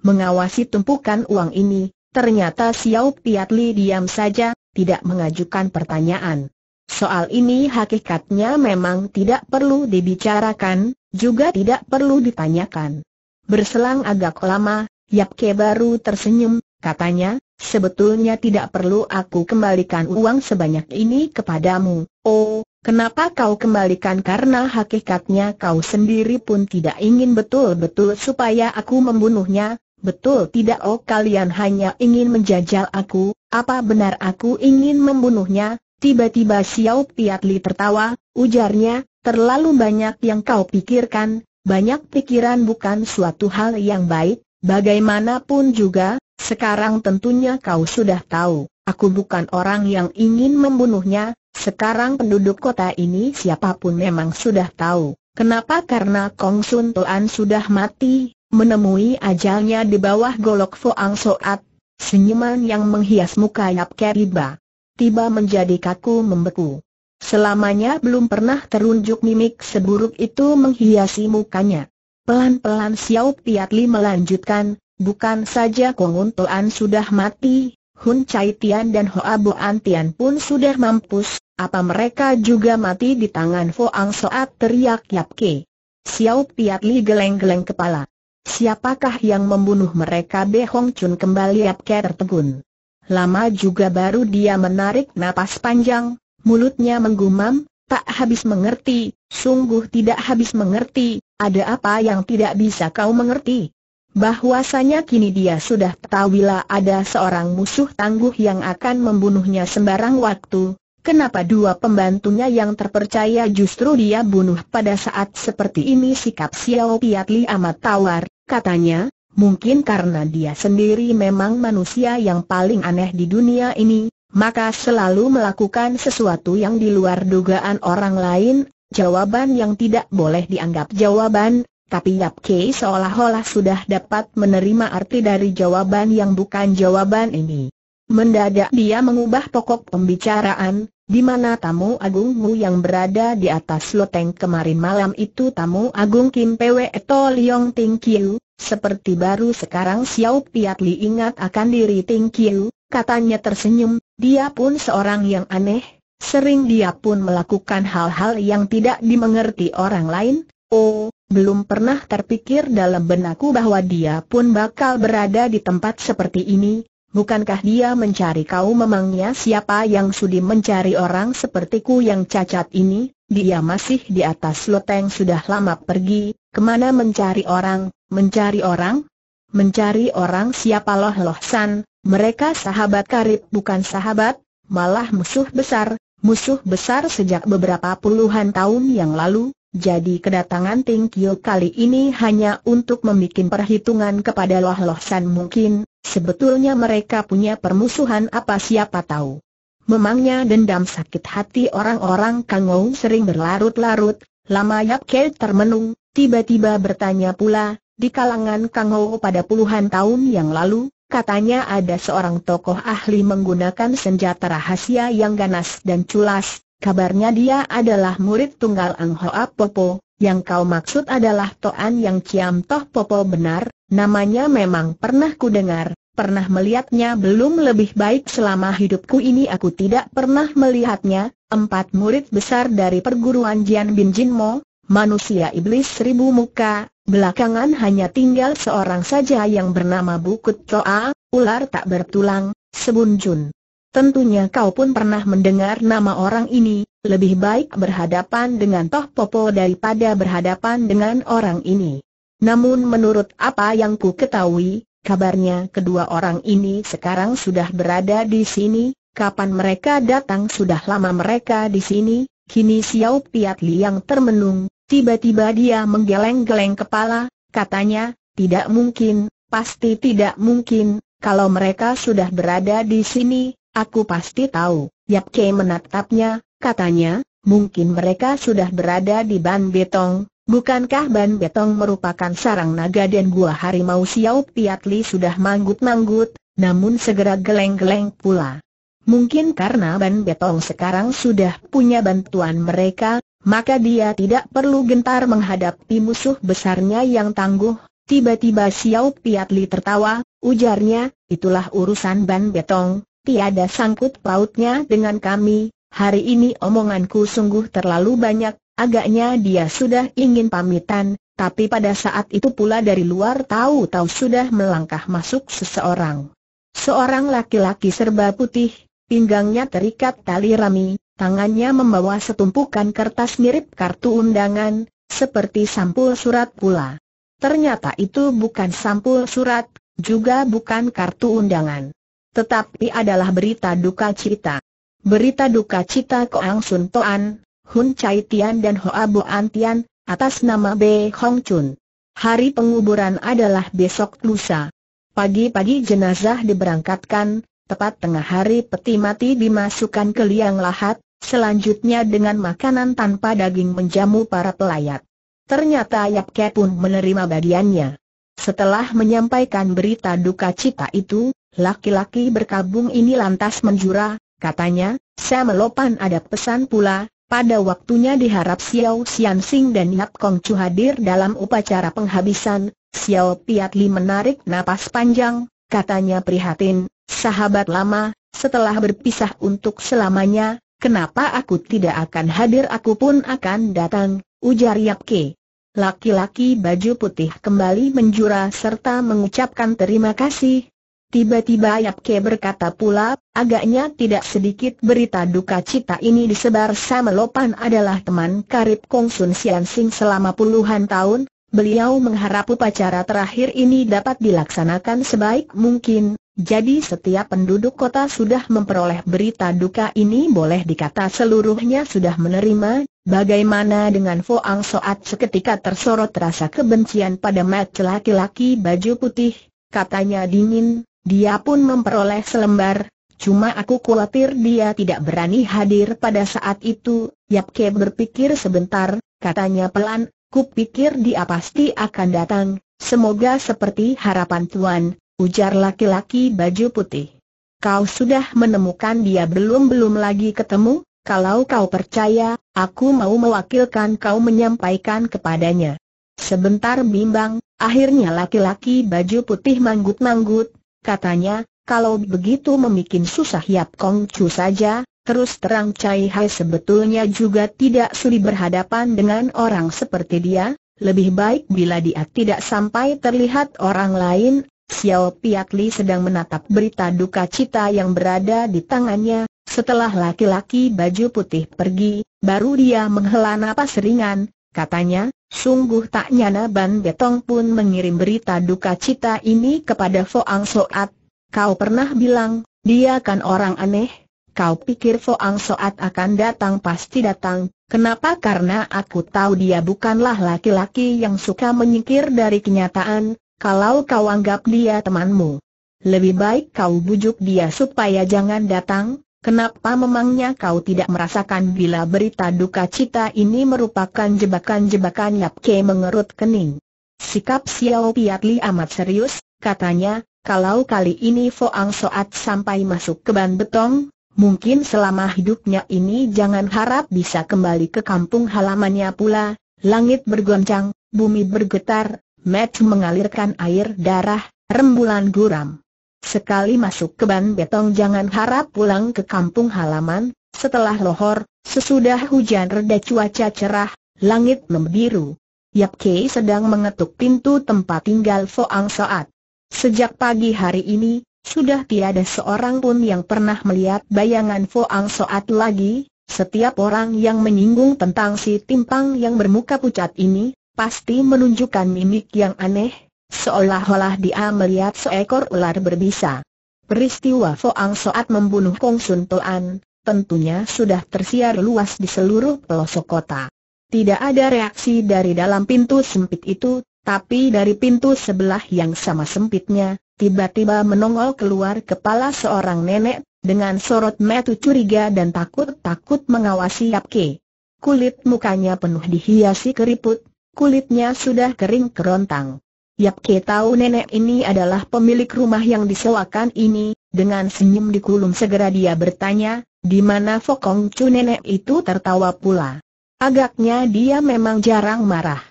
Mengawasi tumpukan uang ini, ternyata Xiao Piat diam saja, tidak mengajukan pertanyaan. Soal ini hakikatnya memang tidak perlu dibicarakan, juga tidak perlu ditanyakan. Berselang agak lama, Yap Ke baru tersenyum, katanya, sebetulnya tidak perlu aku kembalikan uang sebanyak ini kepadamu. Oh, kenapa kau kembalikan karena hakikatnya kau sendiri pun tidak ingin betul-betul supaya aku membunuhnya, betul tidak oh kalian hanya ingin menjajal aku, apa benar aku ingin membunuhnya? Tiba-tiba Xiao Piatli tertawa, ujarnya, Terlalu banyak yang kau pikirkan, banyak pikiran bukan suatu hal yang baik, bagaimanapun juga, sekarang tentunya kau sudah tahu, aku bukan orang yang ingin membunuhnya, sekarang penduduk kota ini siapapun memang sudah tahu. Kenapa? Karena Kong Sun Tuan sudah mati, menemui ajalnya di bawah golok Foang Soat, senyuman yang menghias muka Yap Keriba. Tiba menjadi kaku membeku. Selamanya belum pernah terunjuk mimik seburuk itu menghiasi mukanya. Pelan-pelan Xiao Piatli melanjutkan, bukan saja Kongun Toan sudah mati, Hun Chai Tian dan Hoa Boan Tian pun sudah mampus, apa mereka juga mati di tangan Foang Soat teriak Yap Ke. Xiao Piatli geleng-geleng kepala. Siapakah yang membunuh mereka Hong Chun kembali Yap Ke tertegun. Lama juga baru dia menarik napas panjang, Mulutnya menggumam, tak habis mengerti, sungguh tidak habis mengerti, ada apa yang tidak bisa kau mengerti? Bahwasanya kini dia sudah tahu bila ada seorang musuh tangguh yang akan membunuhnya sembarang waktu, Kenapa dua pembantunya yang terpercaya justru dia bunuh pada saat seperti ini sikap Xiao Piatli amat tawar, katanya, mungkin karena dia sendiri memang manusia yang paling aneh di dunia ini, maka selalu melakukan sesuatu yang di luar dugaan orang lain, jawaban yang tidak boleh dianggap jawaban, tapi Yap Kei seolah-olah sudah dapat menerima arti dari jawaban yang bukan jawaban ini. Mendadak dia mengubah pokok pembicaraan, di mana tamu agungmu yang berada di atas loteng kemarin malam itu tamu agung Kim Pwe To Leong Ting Kiu, seperti baru sekarang Xiao Piat Li ingat akan diri Ting Kiu, katanya tersenyum, dia pun seorang yang aneh, sering dia pun melakukan hal-hal yang tidak dimengerti orang lain, oh, belum pernah terpikir dalam benakku bahwa dia pun bakal berada di tempat seperti ini, Bukankah dia mencari kau memangnya siapa yang sudi mencari orang sepertiku yang cacat ini? Dia masih di atas loteng sudah lama pergi, kemana mencari orang, mencari orang? Mencari orang siapa loh loh san, mereka sahabat karib bukan sahabat, malah musuh besar, musuh besar sejak beberapa puluhan tahun yang lalu, jadi kedatangan Ting Kiu kali ini hanya untuk membuat perhitungan kepada Loh Loh San mungkin, sebetulnya mereka punya permusuhan apa siapa tahu. Memangnya dendam sakit hati orang-orang Kangou sering berlarut-larut, lama Yap Ke termenung, tiba-tiba bertanya pula, di kalangan Kangou pada puluhan tahun yang lalu, katanya ada seorang tokoh ahli menggunakan senjata rahasia yang ganas dan culas, Kabarnya dia adalah murid tunggal Ang Hoa Popo, yang kau maksud adalah Toan yang Ciam Toh Popo benar, namanya memang pernah ku dengar, pernah melihatnya belum lebih baik selama hidupku ini aku tidak pernah melihatnya, empat murid besar dari perguruan Jian Bin Jin Mo, manusia iblis seribu muka, belakangan hanya tinggal seorang saja yang bernama Bukut Toa, ular tak bertulang, sebunjun. Tentunya kau pun pernah mendengar nama orang ini, lebih baik berhadapan dengan Toh Popo daripada berhadapan dengan orang ini. Namun menurut apa yang ku ketahui, kabarnya kedua orang ini sekarang sudah berada di sini, kapan mereka datang sudah lama mereka di sini, kini Xiao Piat yang termenung, tiba-tiba dia menggeleng-geleng kepala, katanya, tidak mungkin, pasti tidak mungkin, kalau mereka sudah berada di sini, Aku pasti tahu, Yap Kei menatapnya, katanya, mungkin mereka sudah berada di Ban Betong, Bukankah Ban Betong merupakan sarang naga dan gua harimau Siau Piatli sudah manggut-manggut, namun segera geleng-geleng pula. Mungkin karena Ban Betong sekarang sudah punya bantuan mereka, maka dia tidak perlu gentar menghadapi musuh besarnya yang tangguh. Tiba-tiba Siau Piatli tertawa, ujarnya, itulah urusan Ban Betong, tiada sangkut pautnya dengan kami, hari ini omonganku sungguh terlalu banyak, agaknya dia sudah ingin pamitan, tapi pada saat itu pula dari luar tahu-tahu sudah melangkah masuk seseorang. Seorang laki-laki serba putih, pinggangnya terikat tali rami, tangannya membawa setumpukan kertas mirip kartu undangan, seperti sampul surat pula. Ternyata itu bukan sampul surat, juga bukan kartu undangan tetapi adalah berita duka cita. Berita duka cita Koang Sun Toan, Hun Chai Tian dan Hoa An Tian, atas nama B. Hong Chun. Hari penguburan adalah besok lusa. Pagi-pagi jenazah diberangkatkan, tepat tengah hari peti mati dimasukkan ke liang lahat, selanjutnya dengan makanan tanpa daging menjamu para pelayat. Ternyata Yap Ke pun menerima bagiannya. Setelah menyampaikan berita duka cita itu, Laki-laki berkabung ini lantas menjura, katanya, saya melopan ada pesan pula, pada waktunya diharap Xiao Xian Sing dan Yap Kong Chu hadir dalam upacara penghabisan, Xiao Piat Li menarik napas panjang, katanya prihatin, sahabat lama, setelah berpisah untuk selamanya, kenapa aku tidak akan hadir aku pun akan datang, ujar Yap Ke. Laki-laki baju putih kembali menjura serta mengucapkan terima kasih, Tiba-tiba Ke berkata pula, agaknya tidak sedikit berita duka cita ini disebar sama Lopan adalah teman karib Kong Sun Sian Sing selama puluhan tahun, beliau mengharap upacara terakhir ini dapat dilaksanakan sebaik mungkin, jadi setiap penduduk kota sudah memperoleh berita duka ini boleh dikata seluruhnya sudah menerima, bagaimana dengan Foang Soat seketika tersorot rasa kebencian pada mat laki-laki baju putih, katanya dingin, dia pun memperoleh selembar, cuma aku khawatir dia tidak berani hadir pada saat itu. Yapke berpikir sebentar, katanya pelan, kupikir dia pasti akan datang, semoga seperti harapan tuan, ujar laki-laki baju putih. Kau sudah menemukan dia belum-belum lagi ketemu, kalau kau percaya, aku mau mewakilkan kau menyampaikan kepadanya. Sebentar bimbang, akhirnya laki-laki baju putih manggut-manggut, Katanya, kalau begitu memikin susah Yap Kong Chu saja, terus terang Cai Hai sebetulnya juga tidak sudi berhadapan dengan orang seperti dia, lebih baik bila dia tidak sampai terlihat orang lain, Xiao Piat Li sedang menatap berita duka cita yang berada di tangannya, setelah laki-laki baju putih pergi, baru dia menghela napas ringan, Katanya, sungguh tak nyana Ban Betong pun mengirim berita duka cita ini kepada Foang Soat. Kau pernah bilang, dia kan orang aneh. Kau pikir Foang Soat akan datang pasti datang, kenapa karena aku tahu dia bukanlah laki-laki yang suka menyingkir dari kenyataan, kalau kau anggap dia temanmu. Lebih baik kau bujuk dia supaya jangan datang, Kenapa memangnya kau tidak merasakan bila berita duka cita ini merupakan jebakan-jebakan Yap Ke mengerut kening? Sikap Xiao Piat Li amat serius, katanya, kalau kali ini Foang Soat sampai masuk ke ban betong, mungkin selama hidupnya ini jangan harap bisa kembali ke kampung halamannya pula, langit bergoncang, bumi bergetar, Matt mengalirkan air darah, rembulan guram. Sekali masuk ke ban betong jangan harap pulang ke kampung halaman, setelah lohor, sesudah hujan reda cuaca cerah, langit membiru. Yap Kei sedang mengetuk pintu tempat tinggal Foang Soat. Sejak pagi hari ini, sudah tiada seorang pun yang pernah melihat bayangan Foang Soat lagi, setiap orang yang menyinggung tentang si timpang yang bermuka pucat ini, pasti menunjukkan mimik yang aneh, Seolah-olah dia melihat seekor ular berbisa. Peristiwa Foang Soat membunuh Kong Sun Toan, tentunya sudah tersiar luas di seluruh pelosok kota. Tidak ada reaksi dari dalam pintu sempit itu, tapi dari pintu sebelah yang sama sempitnya, tiba-tiba menongol keluar kepala seorang nenek, dengan sorot metu curiga dan takut-takut mengawasi Yap Ke. Kulit mukanya penuh dihiasi keriput, kulitnya sudah kering kerontang. Yap Ke tahu nenek ini adalah pemilik rumah yang disewakan ini, dengan senyum di dikulum segera dia bertanya, di mana Fokong Chu nenek itu tertawa pula. Agaknya dia memang jarang marah.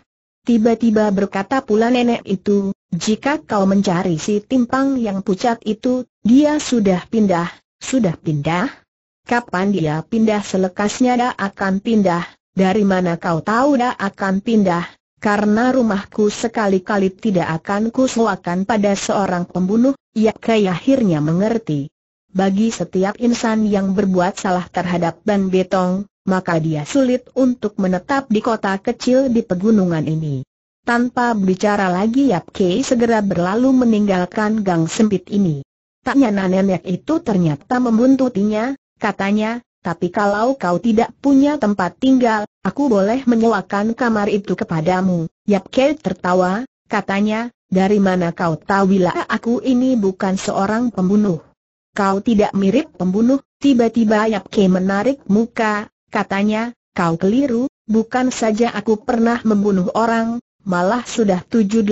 Tiba-tiba berkata pula nenek itu, jika kau mencari si timpang yang pucat itu, dia sudah pindah, sudah pindah? Kapan dia pindah selekasnya dia akan pindah, dari mana kau tahu dia akan pindah, karena rumahku sekali-kali tidak akan kusuakan pada seorang pembunuh, ia kaya akhirnya mengerti. Bagi setiap insan yang berbuat salah terhadap Ban Betong, maka dia sulit untuk menetap di kota kecil di pegunungan ini. Tanpa bicara lagi Yap Kei segera berlalu meninggalkan gang sempit ini. Taknya nenek itu ternyata membuntutinya, katanya, tapi kalau kau tidak punya tempat tinggal, aku boleh menyewakan kamar itu kepadamu. Yap Kei tertawa, katanya, dari mana kau tahu bila aku ini bukan seorang pembunuh? Kau tidak mirip pembunuh, tiba-tiba Yap Kei menarik muka, katanya, kau keliru, bukan saja aku pernah membunuh orang, malah sudah 780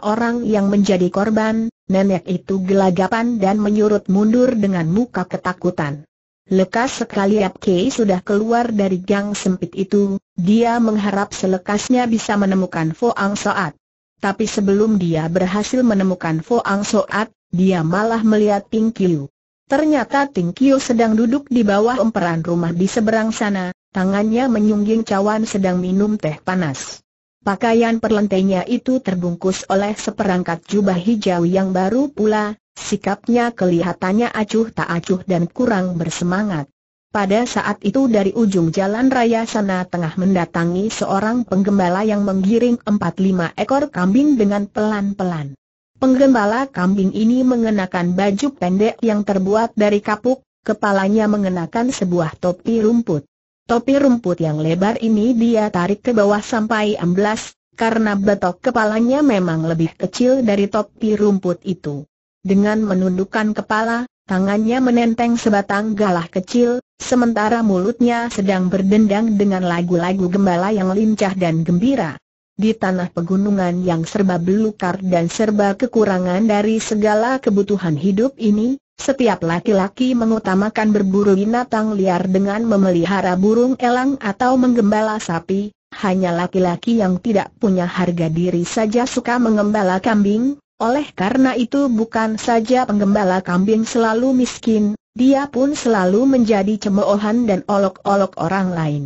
orang yang menjadi korban, nenek itu gelagapan dan menyurut mundur dengan muka ketakutan. Lekas sekali Yap sudah keluar dari gang sempit itu, dia mengharap selekasnya bisa menemukan Fo Ang Soat. Tapi sebelum dia berhasil menemukan Fo Ang Soat, dia malah melihat Ting Kiu. Ternyata Ting Kiu sedang duduk di bawah emperan rumah di seberang sana, tangannya menyungging cawan sedang minum teh panas. Pakaian perlentenya itu terbungkus oleh seperangkat jubah hijau yang baru pula, sikapnya kelihatannya acuh tak acuh dan kurang bersemangat. Pada saat itu dari ujung jalan raya sana tengah mendatangi seorang penggembala yang menggiring empat lima ekor kambing dengan pelan-pelan. Penggembala kambing ini mengenakan baju pendek yang terbuat dari kapuk, kepalanya mengenakan sebuah topi rumput. Topi rumput yang lebar ini dia tarik ke bawah sampai amblas, karena betok kepalanya memang lebih kecil dari topi rumput itu. Dengan menundukkan kepala, tangannya menenteng sebatang galah kecil, sementara mulutnya sedang berdendang dengan lagu-lagu gembala yang lincah dan gembira. Di tanah pegunungan yang serba belukar dan serba kekurangan dari segala kebutuhan hidup ini, setiap laki-laki mengutamakan berburu binatang liar dengan memelihara burung elang atau menggembala sapi, hanya laki-laki yang tidak punya harga diri saja suka menggembala kambing, oleh karena itu bukan saja penggembala kambing selalu miskin, dia pun selalu menjadi cemoohan dan olok-olok orang lain.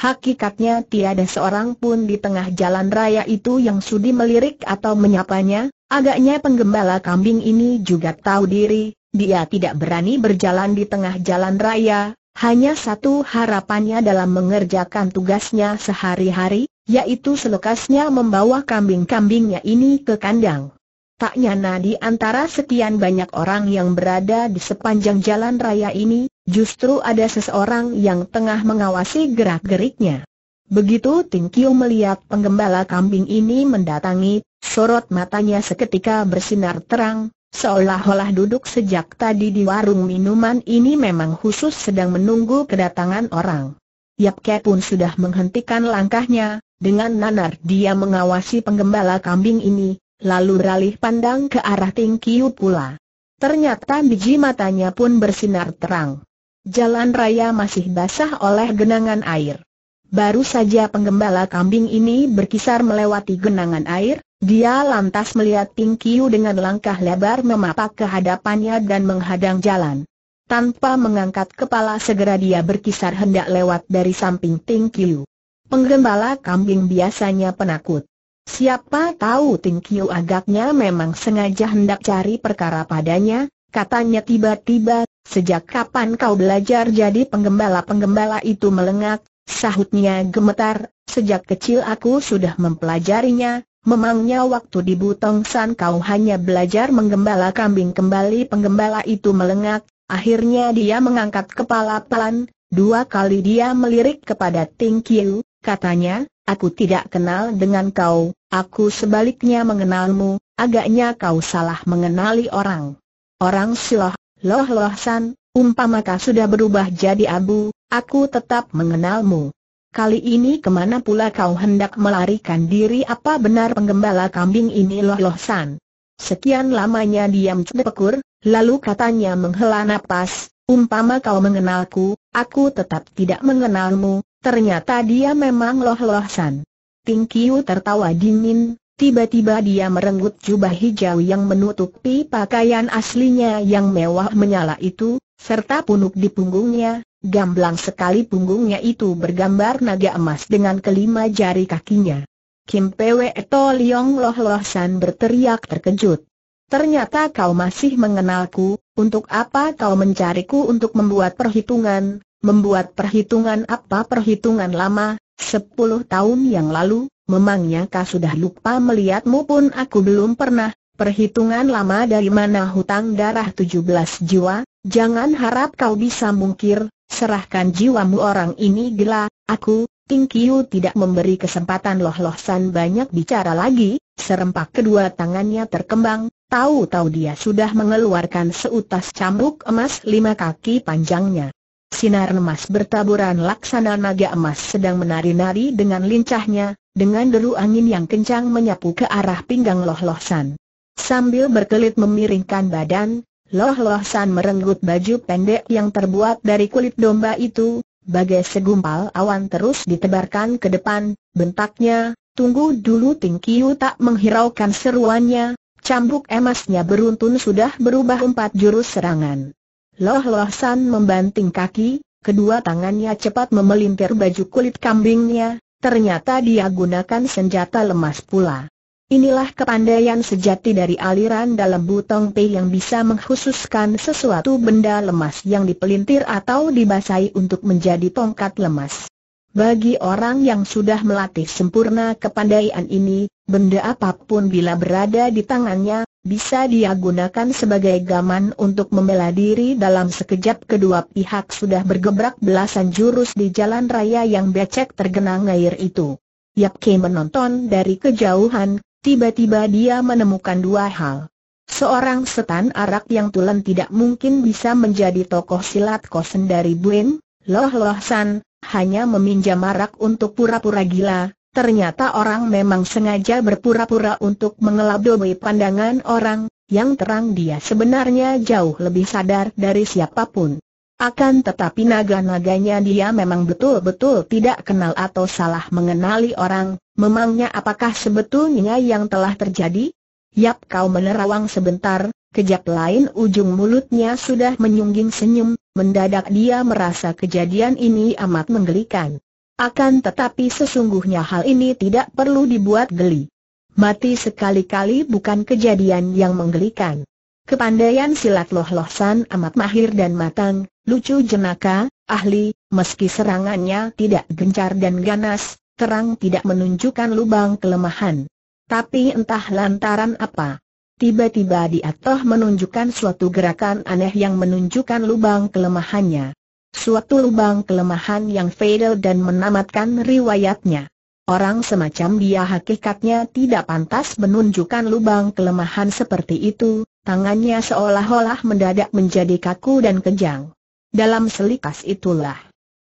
Hakikatnya tiada seorang pun di tengah jalan raya itu yang sudi melirik atau menyapanya, agaknya penggembala kambing ini juga tahu diri, dia tidak berani berjalan di tengah jalan raya, hanya satu harapannya dalam mengerjakan tugasnya sehari-hari, yaitu selekasnya membawa kambing-kambingnya ini ke kandang. Tak nyana di antara sekian banyak orang yang berada di sepanjang jalan raya ini, justru ada seseorang yang tengah mengawasi gerak-geriknya. Begitu Kiu melihat penggembala kambing ini mendatangi, sorot matanya seketika bersinar terang, Seolah-olah duduk sejak tadi di warung minuman ini memang khusus sedang menunggu kedatangan orang. Yap Ke pun sudah menghentikan langkahnya, dengan nanar dia mengawasi penggembala kambing ini, lalu beralih pandang ke arah Ting Kiu pula. Ternyata biji matanya pun bersinar terang. Jalan raya masih basah oleh genangan air. Baru saja penggembala kambing ini berkisar melewati genangan air, dia lantas melihat Ting Kiu dengan langkah lebar memapak kehadapannya dan menghadang jalan. Tanpa mengangkat kepala segera dia berkisar hendak lewat dari samping Ting Kiu. Penggembala kambing biasanya penakut. Siapa tahu Ting Kiu agaknya memang sengaja hendak cari perkara padanya, katanya tiba-tiba, sejak kapan kau belajar jadi penggembala-penggembala itu melengak, Sahutnya gemetar, sejak kecil aku sudah mempelajarinya, memangnya waktu di Butong San kau hanya belajar menggembala kambing kembali penggembala itu melengak, akhirnya dia mengangkat kepala pelan, dua kali dia melirik kepada Ting Kiu, katanya, aku tidak kenal dengan kau, aku sebaliknya mengenalmu, agaknya kau salah mengenali orang. Orang siloh, loh loh san, Umpamaka sudah berubah jadi abu, aku tetap mengenalmu. Kali ini kemana pula kau hendak melarikan diri apa benar penggembala kambing ini loh loh san? Sekian lamanya diam cepekur, lalu katanya menghela napas, umpama kau mengenalku, aku tetap tidak mengenalmu, ternyata dia memang loh loh san. Ting Kiu tertawa dingin, Tiba-tiba dia merenggut jubah hijau yang menutupi pakaian aslinya yang mewah menyala itu, serta punuk di punggungnya, gamblang sekali punggungnya itu bergambar naga emas dengan kelima jari kakinya. Kim Pwe Eto Liong Loh Loh San berteriak terkejut. Ternyata kau masih mengenalku, untuk apa kau mencariku untuk membuat perhitungan, membuat perhitungan apa perhitungan lama, sepuluh tahun yang lalu, Memangnya kau sudah lupa melihatmu pun aku belum pernah, perhitungan lama dari mana hutang darah tujuh belas jiwa, jangan harap kau bisa mungkir, serahkan jiwamu orang ini gila, aku, Ting Kiu tidak memberi kesempatan Loh Loh San banyak bicara lagi, serempak kedua tangannya terkembang, tahu-tahu dia sudah mengeluarkan seutas cambuk emas lima kaki panjangnya. Sinar emas bertaburan laksana naga emas sedang menari-nari dengan lincahnya, dengan deru angin yang kencang menyapu ke arah pinggang Loh Loh San. Sambil berkelit memiringkan badan, Loh Loh San merenggut baju pendek yang terbuat dari kulit domba itu, bagai segumpal awan terus ditebarkan ke depan, bentaknya, tunggu dulu Ting Kiu tak menghiraukan seruannya, cambuk emasnya beruntun sudah berubah empat jurus serangan. Loh Loh San membanting kaki, kedua tangannya cepat memelintir baju kulit kambingnya, ternyata dia gunakan senjata lemas pula. Inilah kepandaian sejati dari aliran dalam butong P yang bisa mengkhususkan sesuatu benda lemas yang dipelintir atau dibasahi untuk menjadi tongkat lemas. Bagi orang yang sudah melatih sempurna kepandaian ini, benda apapun bila berada di tangannya, bisa dia gunakan sebagai gaman untuk membela diri dalam sekejap kedua pihak sudah bergebrak belasan jurus di jalan raya yang becek tergenang air itu. Yap Ke menonton dari kejauhan, tiba-tiba dia menemukan dua hal. Seorang setan arak yang tulen tidak mungkin bisa menjadi tokoh silat kosen dari Buin, Loh Loh San, hanya meminjam arak untuk pura-pura gila, Ternyata orang memang sengaja berpura-pura untuk mengelabui pandangan orang, yang terang dia sebenarnya jauh lebih sadar dari siapapun. Akan tetapi naga-naganya dia memang betul-betul tidak kenal atau salah mengenali orang, memangnya apakah sebetulnya yang telah terjadi? Yap kau menerawang sebentar, kejap lain ujung mulutnya sudah menyungging senyum, mendadak dia merasa kejadian ini amat menggelikan. Akan tetapi sesungguhnya hal ini tidak perlu dibuat geli. Mati sekali-kali bukan kejadian yang menggelikan. Kepandaian silat Loh Loh San amat mahir dan matang, lucu jenaka, ahli, meski serangannya tidak gencar dan ganas, terang tidak menunjukkan lubang kelemahan. Tapi entah lantaran apa. Tiba-tiba dia toh menunjukkan suatu gerakan aneh yang menunjukkan lubang kelemahannya suatu lubang kelemahan yang fatal dan menamatkan riwayatnya. Orang semacam dia hakikatnya tidak pantas menunjukkan lubang kelemahan seperti itu, tangannya seolah-olah mendadak menjadi kaku dan kejang. Dalam selikas itulah,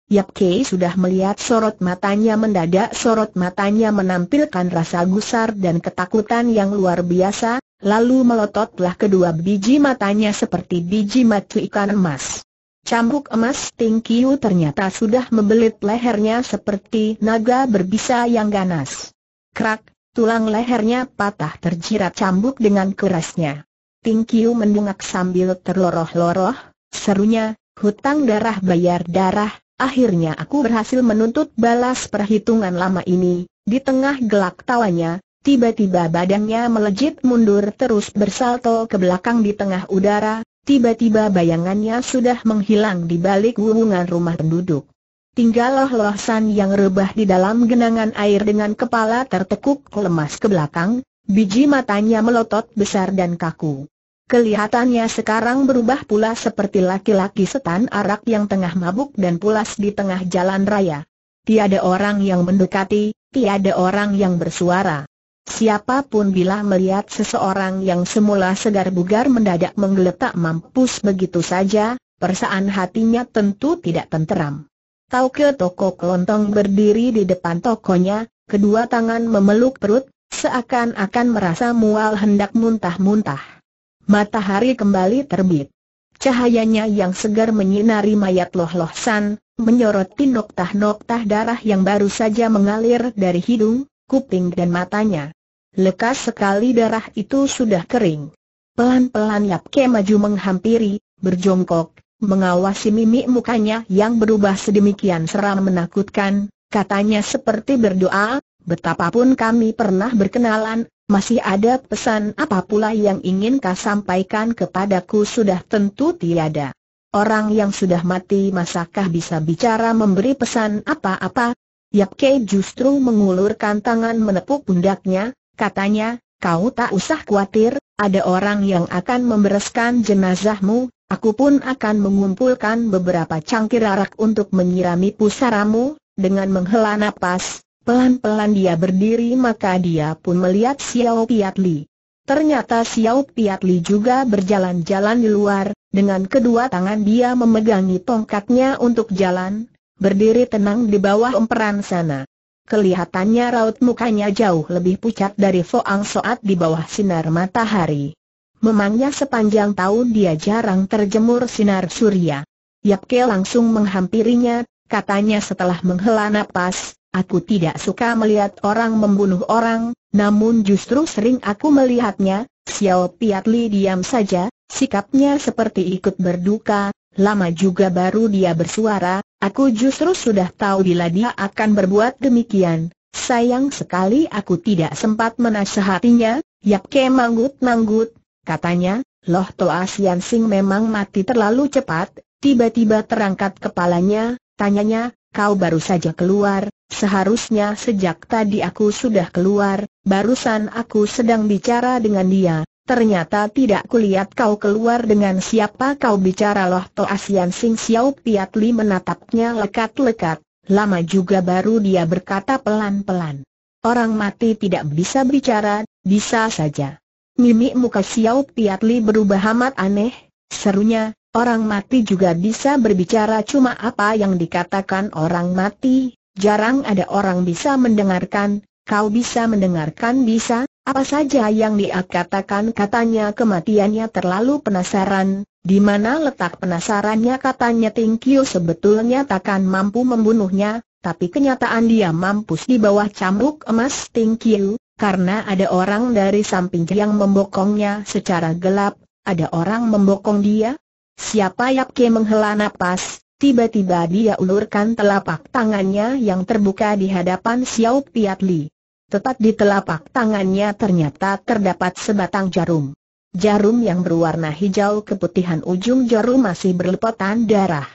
Yap Kei sudah melihat sorot matanya mendadak sorot matanya menampilkan rasa gusar dan ketakutan yang luar biasa, lalu melototlah kedua biji matanya seperti biji matu ikan emas. Cambuk emas Ting Kiu ternyata sudah membelit lehernya seperti naga berbisa yang ganas. Krak, tulang lehernya patah terjirat cambuk dengan kerasnya. Ting Kiu mendungak sambil terloroh-loroh, serunya, hutang darah bayar darah, akhirnya aku berhasil menuntut balas perhitungan lama ini. Di tengah gelak tawanya, tiba-tiba badannya melejit mundur terus bersalto ke belakang di tengah udara, Tiba-tiba bayangannya sudah menghilang di balik wuwungan rumah penduduk. Tinggallah Loh yang rebah di dalam genangan air dengan kepala tertekuk lemas ke belakang, biji matanya melotot besar dan kaku. Kelihatannya sekarang berubah pula seperti laki-laki setan arak yang tengah mabuk dan pulas di tengah jalan raya. Tiada orang yang mendekati, tiada orang yang bersuara. Siapapun bila melihat seseorang yang semula segar bugar mendadak menggeletak mampus begitu saja, perasaan hatinya tentu tidak tenteram. Tau ke toko kelontong berdiri di depan tokonya, kedua tangan memeluk perut, seakan-akan merasa mual hendak muntah-muntah. Matahari kembali terbit. Cahayanya yang segar menyinari mayat Loh Loh San, menyoroti noktah-noktah darah yang baru saja mengalir dari hidung, kuping dan matanya. Lekas sekali darah itu sudah kering. Pelan-pelan Yap Ke maju menghampiri, berjongkok, mengawasi mimik mukanya yang berubah sedemikian seram menakutkan, katanya seperti berdoa, betapapun kami pernah berkenalan, masih ada pesan apa pula yang ingin kau sampaikan kepadaku sudah tentu tiada. Orang yang sudah mati masakah bisa bicara memberi pesan apa-apa? Yap Ke justru mengulurkan tangan menepuk pundaknya, Katanya, kau tak usah khawatir, ada orang yang akan membereskan jenazahmu, aku pun akan mengumpulkan beberapa cangkir arak untuk menyirami pusaramu, dengan menghela napas, pelan-pelan dia berdiri maka dia pun melihat Xiao Piat Li. Ternyata Xiao Piat Li juga berjalan-jalan di luar, dengan kedua tangan dia memegangi tongkatnya untuk jalan, berdiri tenang di bawah emperan sana. Kelihatannya raut mukanya jauh lebih pucat dari Foang Soat di bawah sinar matahari. Memangnya sepanjang tahun dia jarang terjemur sinar surya. Yap Ke langsung menghampirinya, katanya setelah menghela napas, aku tidak suka melihat orang membunuh orang, namun justru sering aku melihatnya, Xiao Li diam saja, sikapnya seperti ikut berduka, lama juga baru dia bersuara, Aku justru sudah tahu bila dia akan berbuat demikian. Sayang sekali aku tidak sempat menasehatinya, Yap, manggut-manggut, katanya, Loh Toa Sian Sing memang mati terlalu cepat, tiba-tiba terangkat kepalanya, tanyanya, kau baru saja keluar, seharusnya sejak tadi aku sudah keluar, barusan aku sedang bicara dengan dia, Ternyata tidak kulihat kau keluar dengan siapa kau bicara loh To Asian Sing Xiao Piat Li menatapnya lekat-lekat, lama juga baru dia berkata pelan-pelan. Orang mati tidak bisa bicara, bisa saja. Mimik muka Xiao Piat Li berubah amat aneh, serunya, orang mati juga bisa berbicara cuma apa yang dikatakan orang mati, jarang ada orang bisa mendengarkan, kau bisa mendengarkan bisa, apa saja yang dia katakan katanya kematiannya terlalu penasaran, di mana letak penasarannya katanya Ting Tingkio sebetulnya takkan mampu membunuhnya, tapi kenyataan dia mampus di bawah cambuk emas Ting Tingkio, karena ada orang dari samping yang membokongnya secara gelap, ada orang membokong dia. Siapa Yap Ke menghela napas, tiba-tiba dia ulurkan telapak tangannya yang terbuka di hadapan Xiao Piat Li. Tepat di telapak tangannya ternyata terdapat sebatang jarum. Jarum yang berwarna hijau keputihan ujung jarum masih berlepotan darah.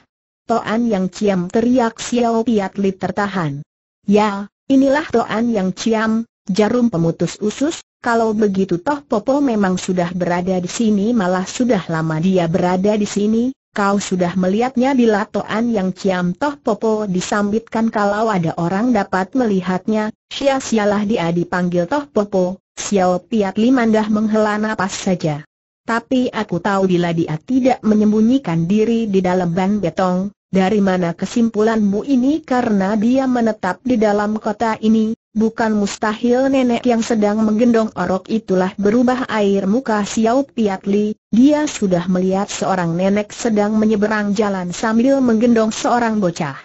Toan yang ciam teriak Xiao Piat Li tertahan. Ya, inilah Toan yang ciam, jarum pemutus usus, kalau begitu toh Popo memang sudah berada di sini malah sudah lama dia berada di sini, Kau sudah melihatnya di latoan yang Ciam Toh Popo disambitkan kalau ada orang dapat melihatnya, sia-sialah dia dipanggil Toh Popo, Xiao Piat Limandah menghela napas saja. Tapi aku tahu bila dia tidak menyembunyikan diri di dalam ban betong, dari mana kesimpulanmu ini karena dia menetap di dalam kota ini, Bukan mustahil nenek yang sedang menggendong orok itulah berubah air muka Xiao Piatli, dia sudah melihat seorang nenek sedang menyeberang jalan sambil menggendong seorang bocah.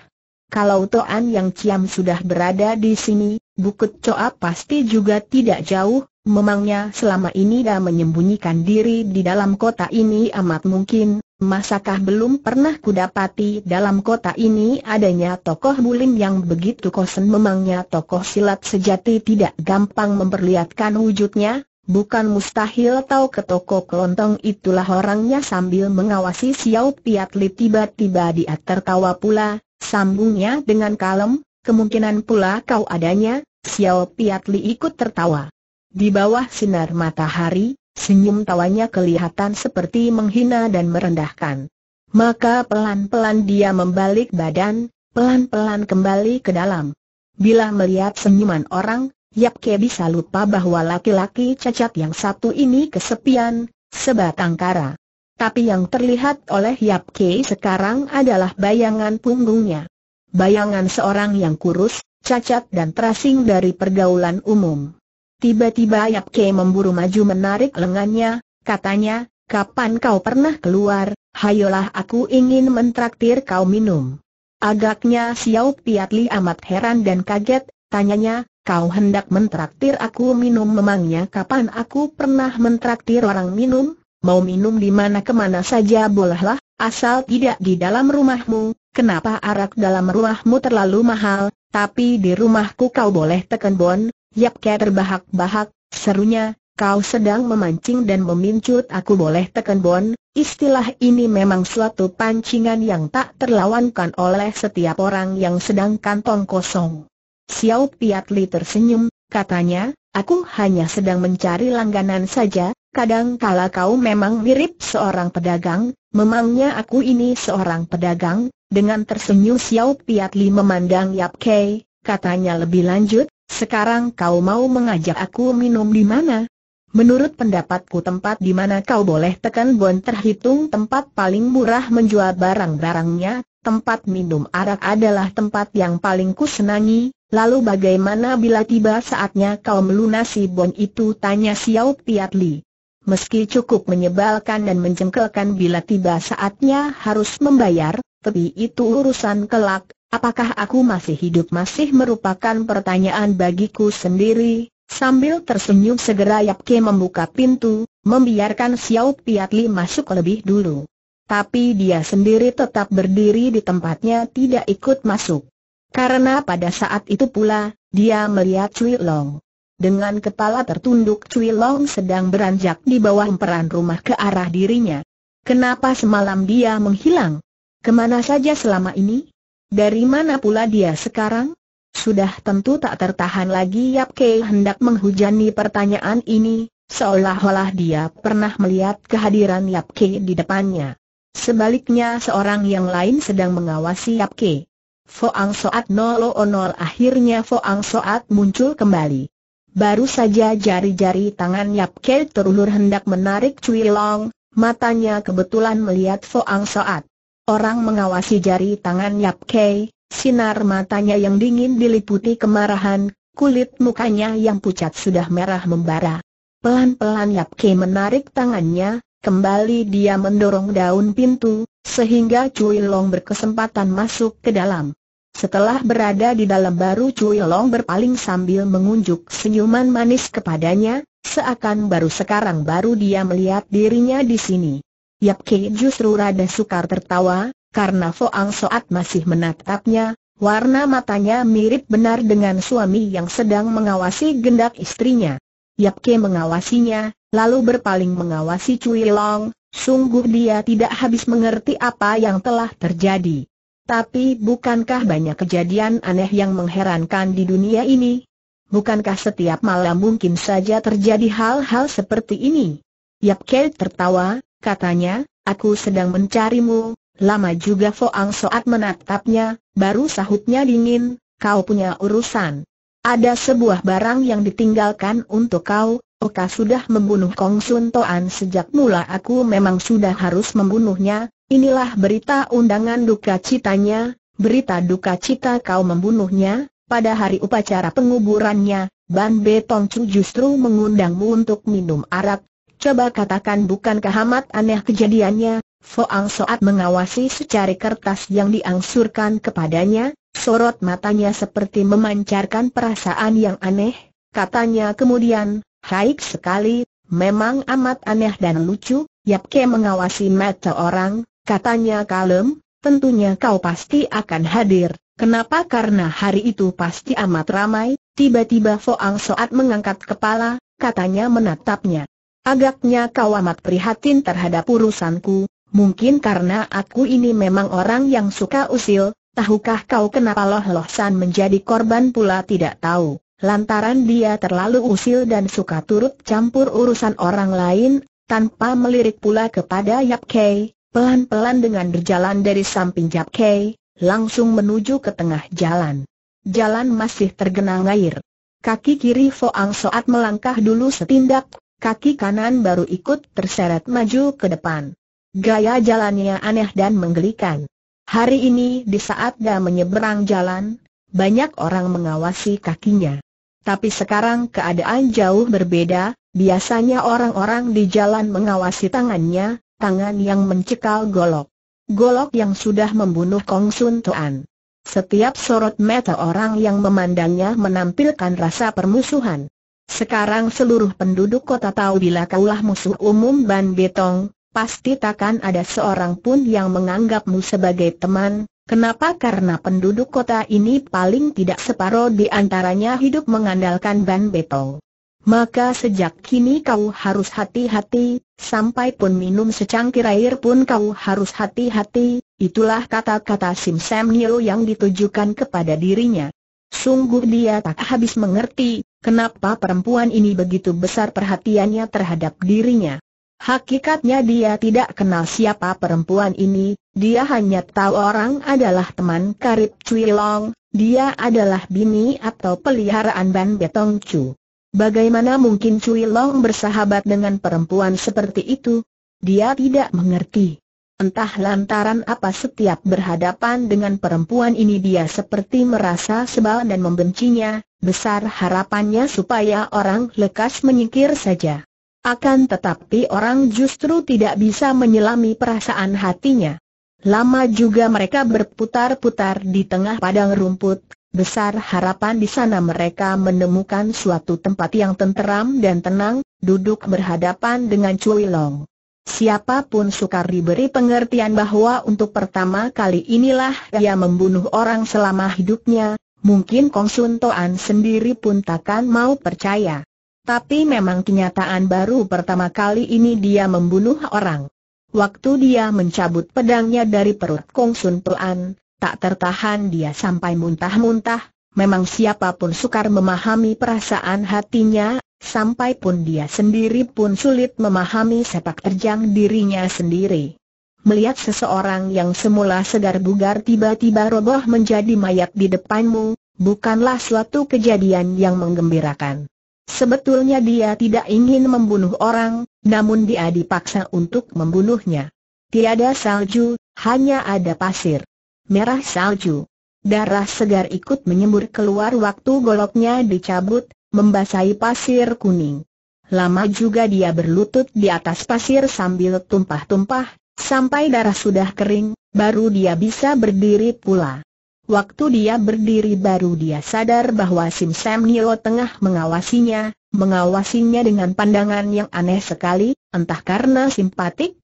Kalau Toan Yang Ciam sudah berada di sini, Bukit Coa pasti juga tidak jauh, memangnya selama ini dah menyembunyikan diri di dalam kota ini amat mungkin, Masakah belum pernah kudapati dalam kota ini adanya tokoh bulim yang begitu kosen memangnya tokoh silat sejati tidak gampang memperlihatkan wujudnya? Bukan mustahil tahu ke toko kelontong itulah orangnya sambil mengawasi Xiao Piatli tiba-tiba dia tertawa pula, sambungnya dengan kalem, kemungkinan pula kau adanya, Xiao Piatli ikut tertawa. Di bawah sinar matahari, Senyum tawanya kelihatan seperti menghina dan merendahkan. Maka pelan-pelan dia membalik badan, pelan-pelan kembali ke dalam. Bila melihat senyuman orang, Yap Ke bisa lupa bahwa laki-laki cacat yang satu ini kesepian, sebatang kara. Tapi yang terlihat oleh Yap Ke sekarang adalah bayangan punggungnya. Bayangan seorang yang kurus, cacat dan terasing dari pergaulan umum. Tiba-tiba Yap Ke memburu maju menarik lengannya, katanya, kapan kau pernah keluar, hayolah aku ingin mentraktir kau minum. Agaknya Xiao Piatli amat heran dan kaget, tanyanya, kau hendak mentraktir aku minum memangnya kapan aku pernah mentraktir orang minum? Mau minum di mana kemana saja bolehlah, asal tidak di dalam rumahmu. Kenapa arak dalam rumahmu terlalu mahal, tapi di rumahku kau boleh tekan bon, Yap Ke terbahak-bahak, serunya, kau sedang memancing dan memincut aku boleh tekan bon, istilah ini memang suatu pancingan yang tak terlawankan oleh setiap orang yang sedang kantong kosong. Xiao Piatli tersenyum, katanya, aku hanya sedang mencari langganan saja, kadang kala kau memang mirip seorang pedagang, memangnya aku ini seorang pedagang, dengan tersenyum Xiao Piatli memandang Yap Kei, katanya lebih lanjut, sekarang kau mau mengajak aku minum di mana? Menurut pendapatku tempat di mana kau boleh tekan bon terhitung tempat paling murah menjual barang-barangnya, tempat minum arak adalah tempat yang paling kusenangi, lalu bagaimana bila tiba saatnya kau melunasi bon itu tanya Xiao Piat Li. Meski cukup menyebalkan dan menjengkelkan bila tiba saatnya harus membayar, tapi itu urusan kelak, Apakah aku masih hidup masih merupakan pertanyaan bagiku sendiri, sambil tersenyum segera Yap Ke membuka pintu, membiarkan Xiao Piatli masuk lebih dulu. Tapi dia sendiri tetap berdiri di tempatnya tidak ikut masuk. Karena pada saat itu pula, dia melihat Cui Long. Dengan kepala tertunduk Cui Long sedang beranjak di bawah emperan rumah ke arah dirinya. Kenapa semalam dia menghilang? Kemana saja selama ini? Dari mana pula dia sekarang? Sudah tentu tak tertahan lagi Yap Kei hendak menghujani pertanyaan ini, seolah-olah dia pernah melihat kehadiran Yap Kei di depannya. Sebaliknya seorang yang lain sedang mengawasi Yap Kei. Foang Soat Nolo oh Nol akhirnya Foang Soat muncul kembali. Baru saja jari-jari tangan Yap Kei terulur hendak menarik Cui Long, matanya kebetulan melihat Foang Soat. Orang mengawasi jari tangan Yap Kei, sinar matanya yang dingin diliputi kemarahan, kulit mukanya yang pucat sudah merah membara. Pelan-pelan Yap Kei menarik tangannya, kembali dia mendorong daun pintu, sehingga Cui Long berkesempatan masuk ke dalam. Setelah berada di dalam baru Cui Long berpaling sambil mengunjuk senyuman manis kepadanya, seakan baru sekarang baru dia melihat dirinya di sini. Yap Kei justru rada sukar tertawa, karena Foang Soat masih menatapnya, warna matanya mirip benar dengan suami yang sedang mengawasi gendak istrinya. Yap Kei mengawasinya, lalu berpaling mengawasi Cui Long, sungguh dia tidak habis mengerti apa yang telah terjadi. Tapi bukankah banyak kejadian aneh yang mengherankan di dunia ini? Bukankah setiap malam mungkin saja terjadi hal-hal seperti ini? Yap Kei tertawa, katanya, aku sedang mencarimu, lama juga Foang Soat menatapnya, baru sahutnya dingin, kau punya urusan. Ada sebuah barang yang ditinggalkan untuk kau, Oka sudah membunuh Kong Sun Toan sejak mula aku memang sudah harus membunuhnya, inilah berita undangan duka citanya, berita duka cita kau membunuhnya, pada hari upacara penguburannya, Ban Betong Chu justru mengundangmu untuk minum arak, Coba katakan bukankah amat aneh kejadiannya? Foang Soat mengawasi secari kertas yang diangsurkan kepadanya, sorot matanya seperti memancarkan perasaan yang aneh, katanya kemudian, Haik sekali, memang amat aneh dan lucu, Yap Ke mengawasi mata orang, katanya kalem, tentunya kau pasti akan hadir. Kenapa? Karena hari itu pasti amat ramai, tiba-tiba Foang Soat mengangkat kepala, katanya menatapnya. Agaknya kau amat prihatin terhadap urusanku, mungkin karena aku ini memang orang yang suka usil, tahukah kau kenapa Loh Loh San menjadi korban pula tidak tahu, lantaran dia terlalu usil dan suka turut campur urusan orang lain, tanpa melirik pula kepada Yap Kei, pelan-pelan dengan berjalan dari samping Yap Kei, langsung menuju ke tengah jalan. Jalan masih tergenang air. Kaki kiri Ang Soat melangkah dulu setindak, kaki kanan baru ikut terseret maju ke depan. Gaya jalannya aneh dan menggelikan. Hari ini di saat dia menyeberang jalan, banyak orang mengawasi kakinya. Tapi sekarang keadaan jauh berbeda, biasanya orang-orang di jalan mengawasi tangannya, tangan yang mencekal golok. Golok yang sudah membunuh Kong Sun Tuan. Setiap sorot mata orang yang memandangnya menampilkan rasa permusuhan. Sekarang seluruh penduduk kota tahu bila kaulah musuh umum Ban Betong, pasti takkan ada seorang pun yang menganggapmu sebagai teman. Kenapa? Karena penduduk kota ini paling tidak separuh di antaranya hidup mengandalkan Ban Betong. Maka sejak kini kau harus hati-hati, sampai pun minum secangkir air pun kau harus hati-hati, itulah kata-kata Sim Sam Nio yang ditujukan kepada dirinya. Sungguh dia tak habis mengerti, Kenapa perempuan ini begitu besar perhatiannya terhadap dirinya? Hakikatnya dia tidak kenal siapa perempuan ini, dia hanya tahu orang adalah teman karib Cui Long, dia adalah bini atau peliharaan Ban Betong Chu. Bagaimana mungkin Cui Long bersahabat dengan perempuan seperti itu? Dia tidak mengerti. Entah lantaran apa setiap berhadapan dengan perempuan ini dia seperti merasa sebal dan membencinya, besar harapannya supaya orang lekas menyingkir saja. Akan tetapi orang justru tidak bisa menyelami perasaan hatinya. Lama juga mereka berputar-putar di tengah padang rumput, besar harapan di sana mereka menemukan suatu tempat yang tenteram dan tenang, duduk berhadapan dengan Cui Long. Siapapun sukar diberi pengertian bahwa untuk pertama kali inilah ia membunuh orang selama hidupnya, mungkin Kong Sun Toan sendiri pun takkan mau percaya. Tapi memang kenyataan baru pertama kali ini dia membunuh orang. Waktu dia mencabut pedangnya dari perut Kong Sun Toan, tak tertahan dia sampai muntah-muntah, memang siapapun sukar memahami perasaan hatinya Sampai pun dia sendiri pun sulit memahami sepak terjang dirinya sendiri. Melihat seseorang yang semula segar bugar tiba-tiba roboh menjadi mayat di depanmu, bukanlah suatu kejadian yang menggembirakan. Sebetulnya dia tidak ingin membunuh orang, namun dia dipaksa untuk membunuhnya. Tiada salju, hanya ada pasir. Merah salju. Darah segar ikut menyembur keluar waktu goloknya dicabut, membasahi pasir kuning. Lama juga dia berlutut di atas pasir sambil tumpah-tumpah, sampai darah sudah kering, baru dia bisa berdiri pula. Waktu dia berdiri baru dia sadar bahwa Sim Sam Nio tengah mengawasinya, mengawasinya dengan pandangan yang aneh sekali, entah karena simpatik,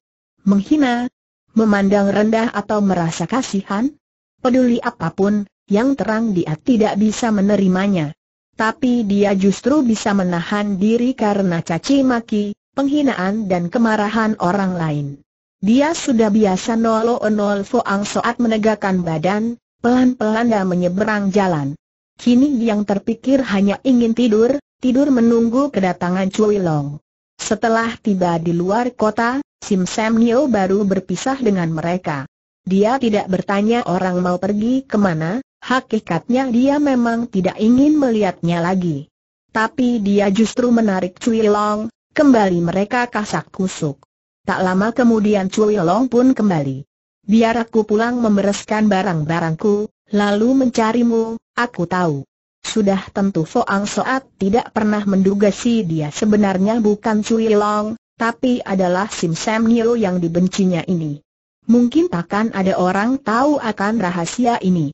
menghina, memandang rendah atau merasa kasihan, peduli apapun, yang terang dia tidak bisa menerimanya tapi dia justru bisa menahan diri karena caci maki, penghinaan dan kemarahan orang lain. Dia sudah biasa nolo nol foang saat menegakkan badan, pelan-pelan dan menyeberang jalan. Kini yang terpikir hanya ingin tidur, tidur menunggu kedatangan Cui Long. Setelah tiba di luar kota, Sim Sam Nio baru berpisah dengan mereka. Dia tidak bertanya orang mau pergi kemana, Hakikatnya dia memang tidak ingin melihatnya lagi. Tapi dia justru menarik Cui Long, kembali mereka kasak kusuk. Tak lama kemudian Cui Long pun kembali. Biar aku pulang membereskan barang-barangku, lalu mencarimu, aku tahu. Sudah tentu Foang Soat tidak pernah menduga si dia sebenarnya bukan Cui Long, tapi adalah Sim Sam Nio yang dibencinya ini. Mungkin takkan ada orang tahu akan rahasia ini.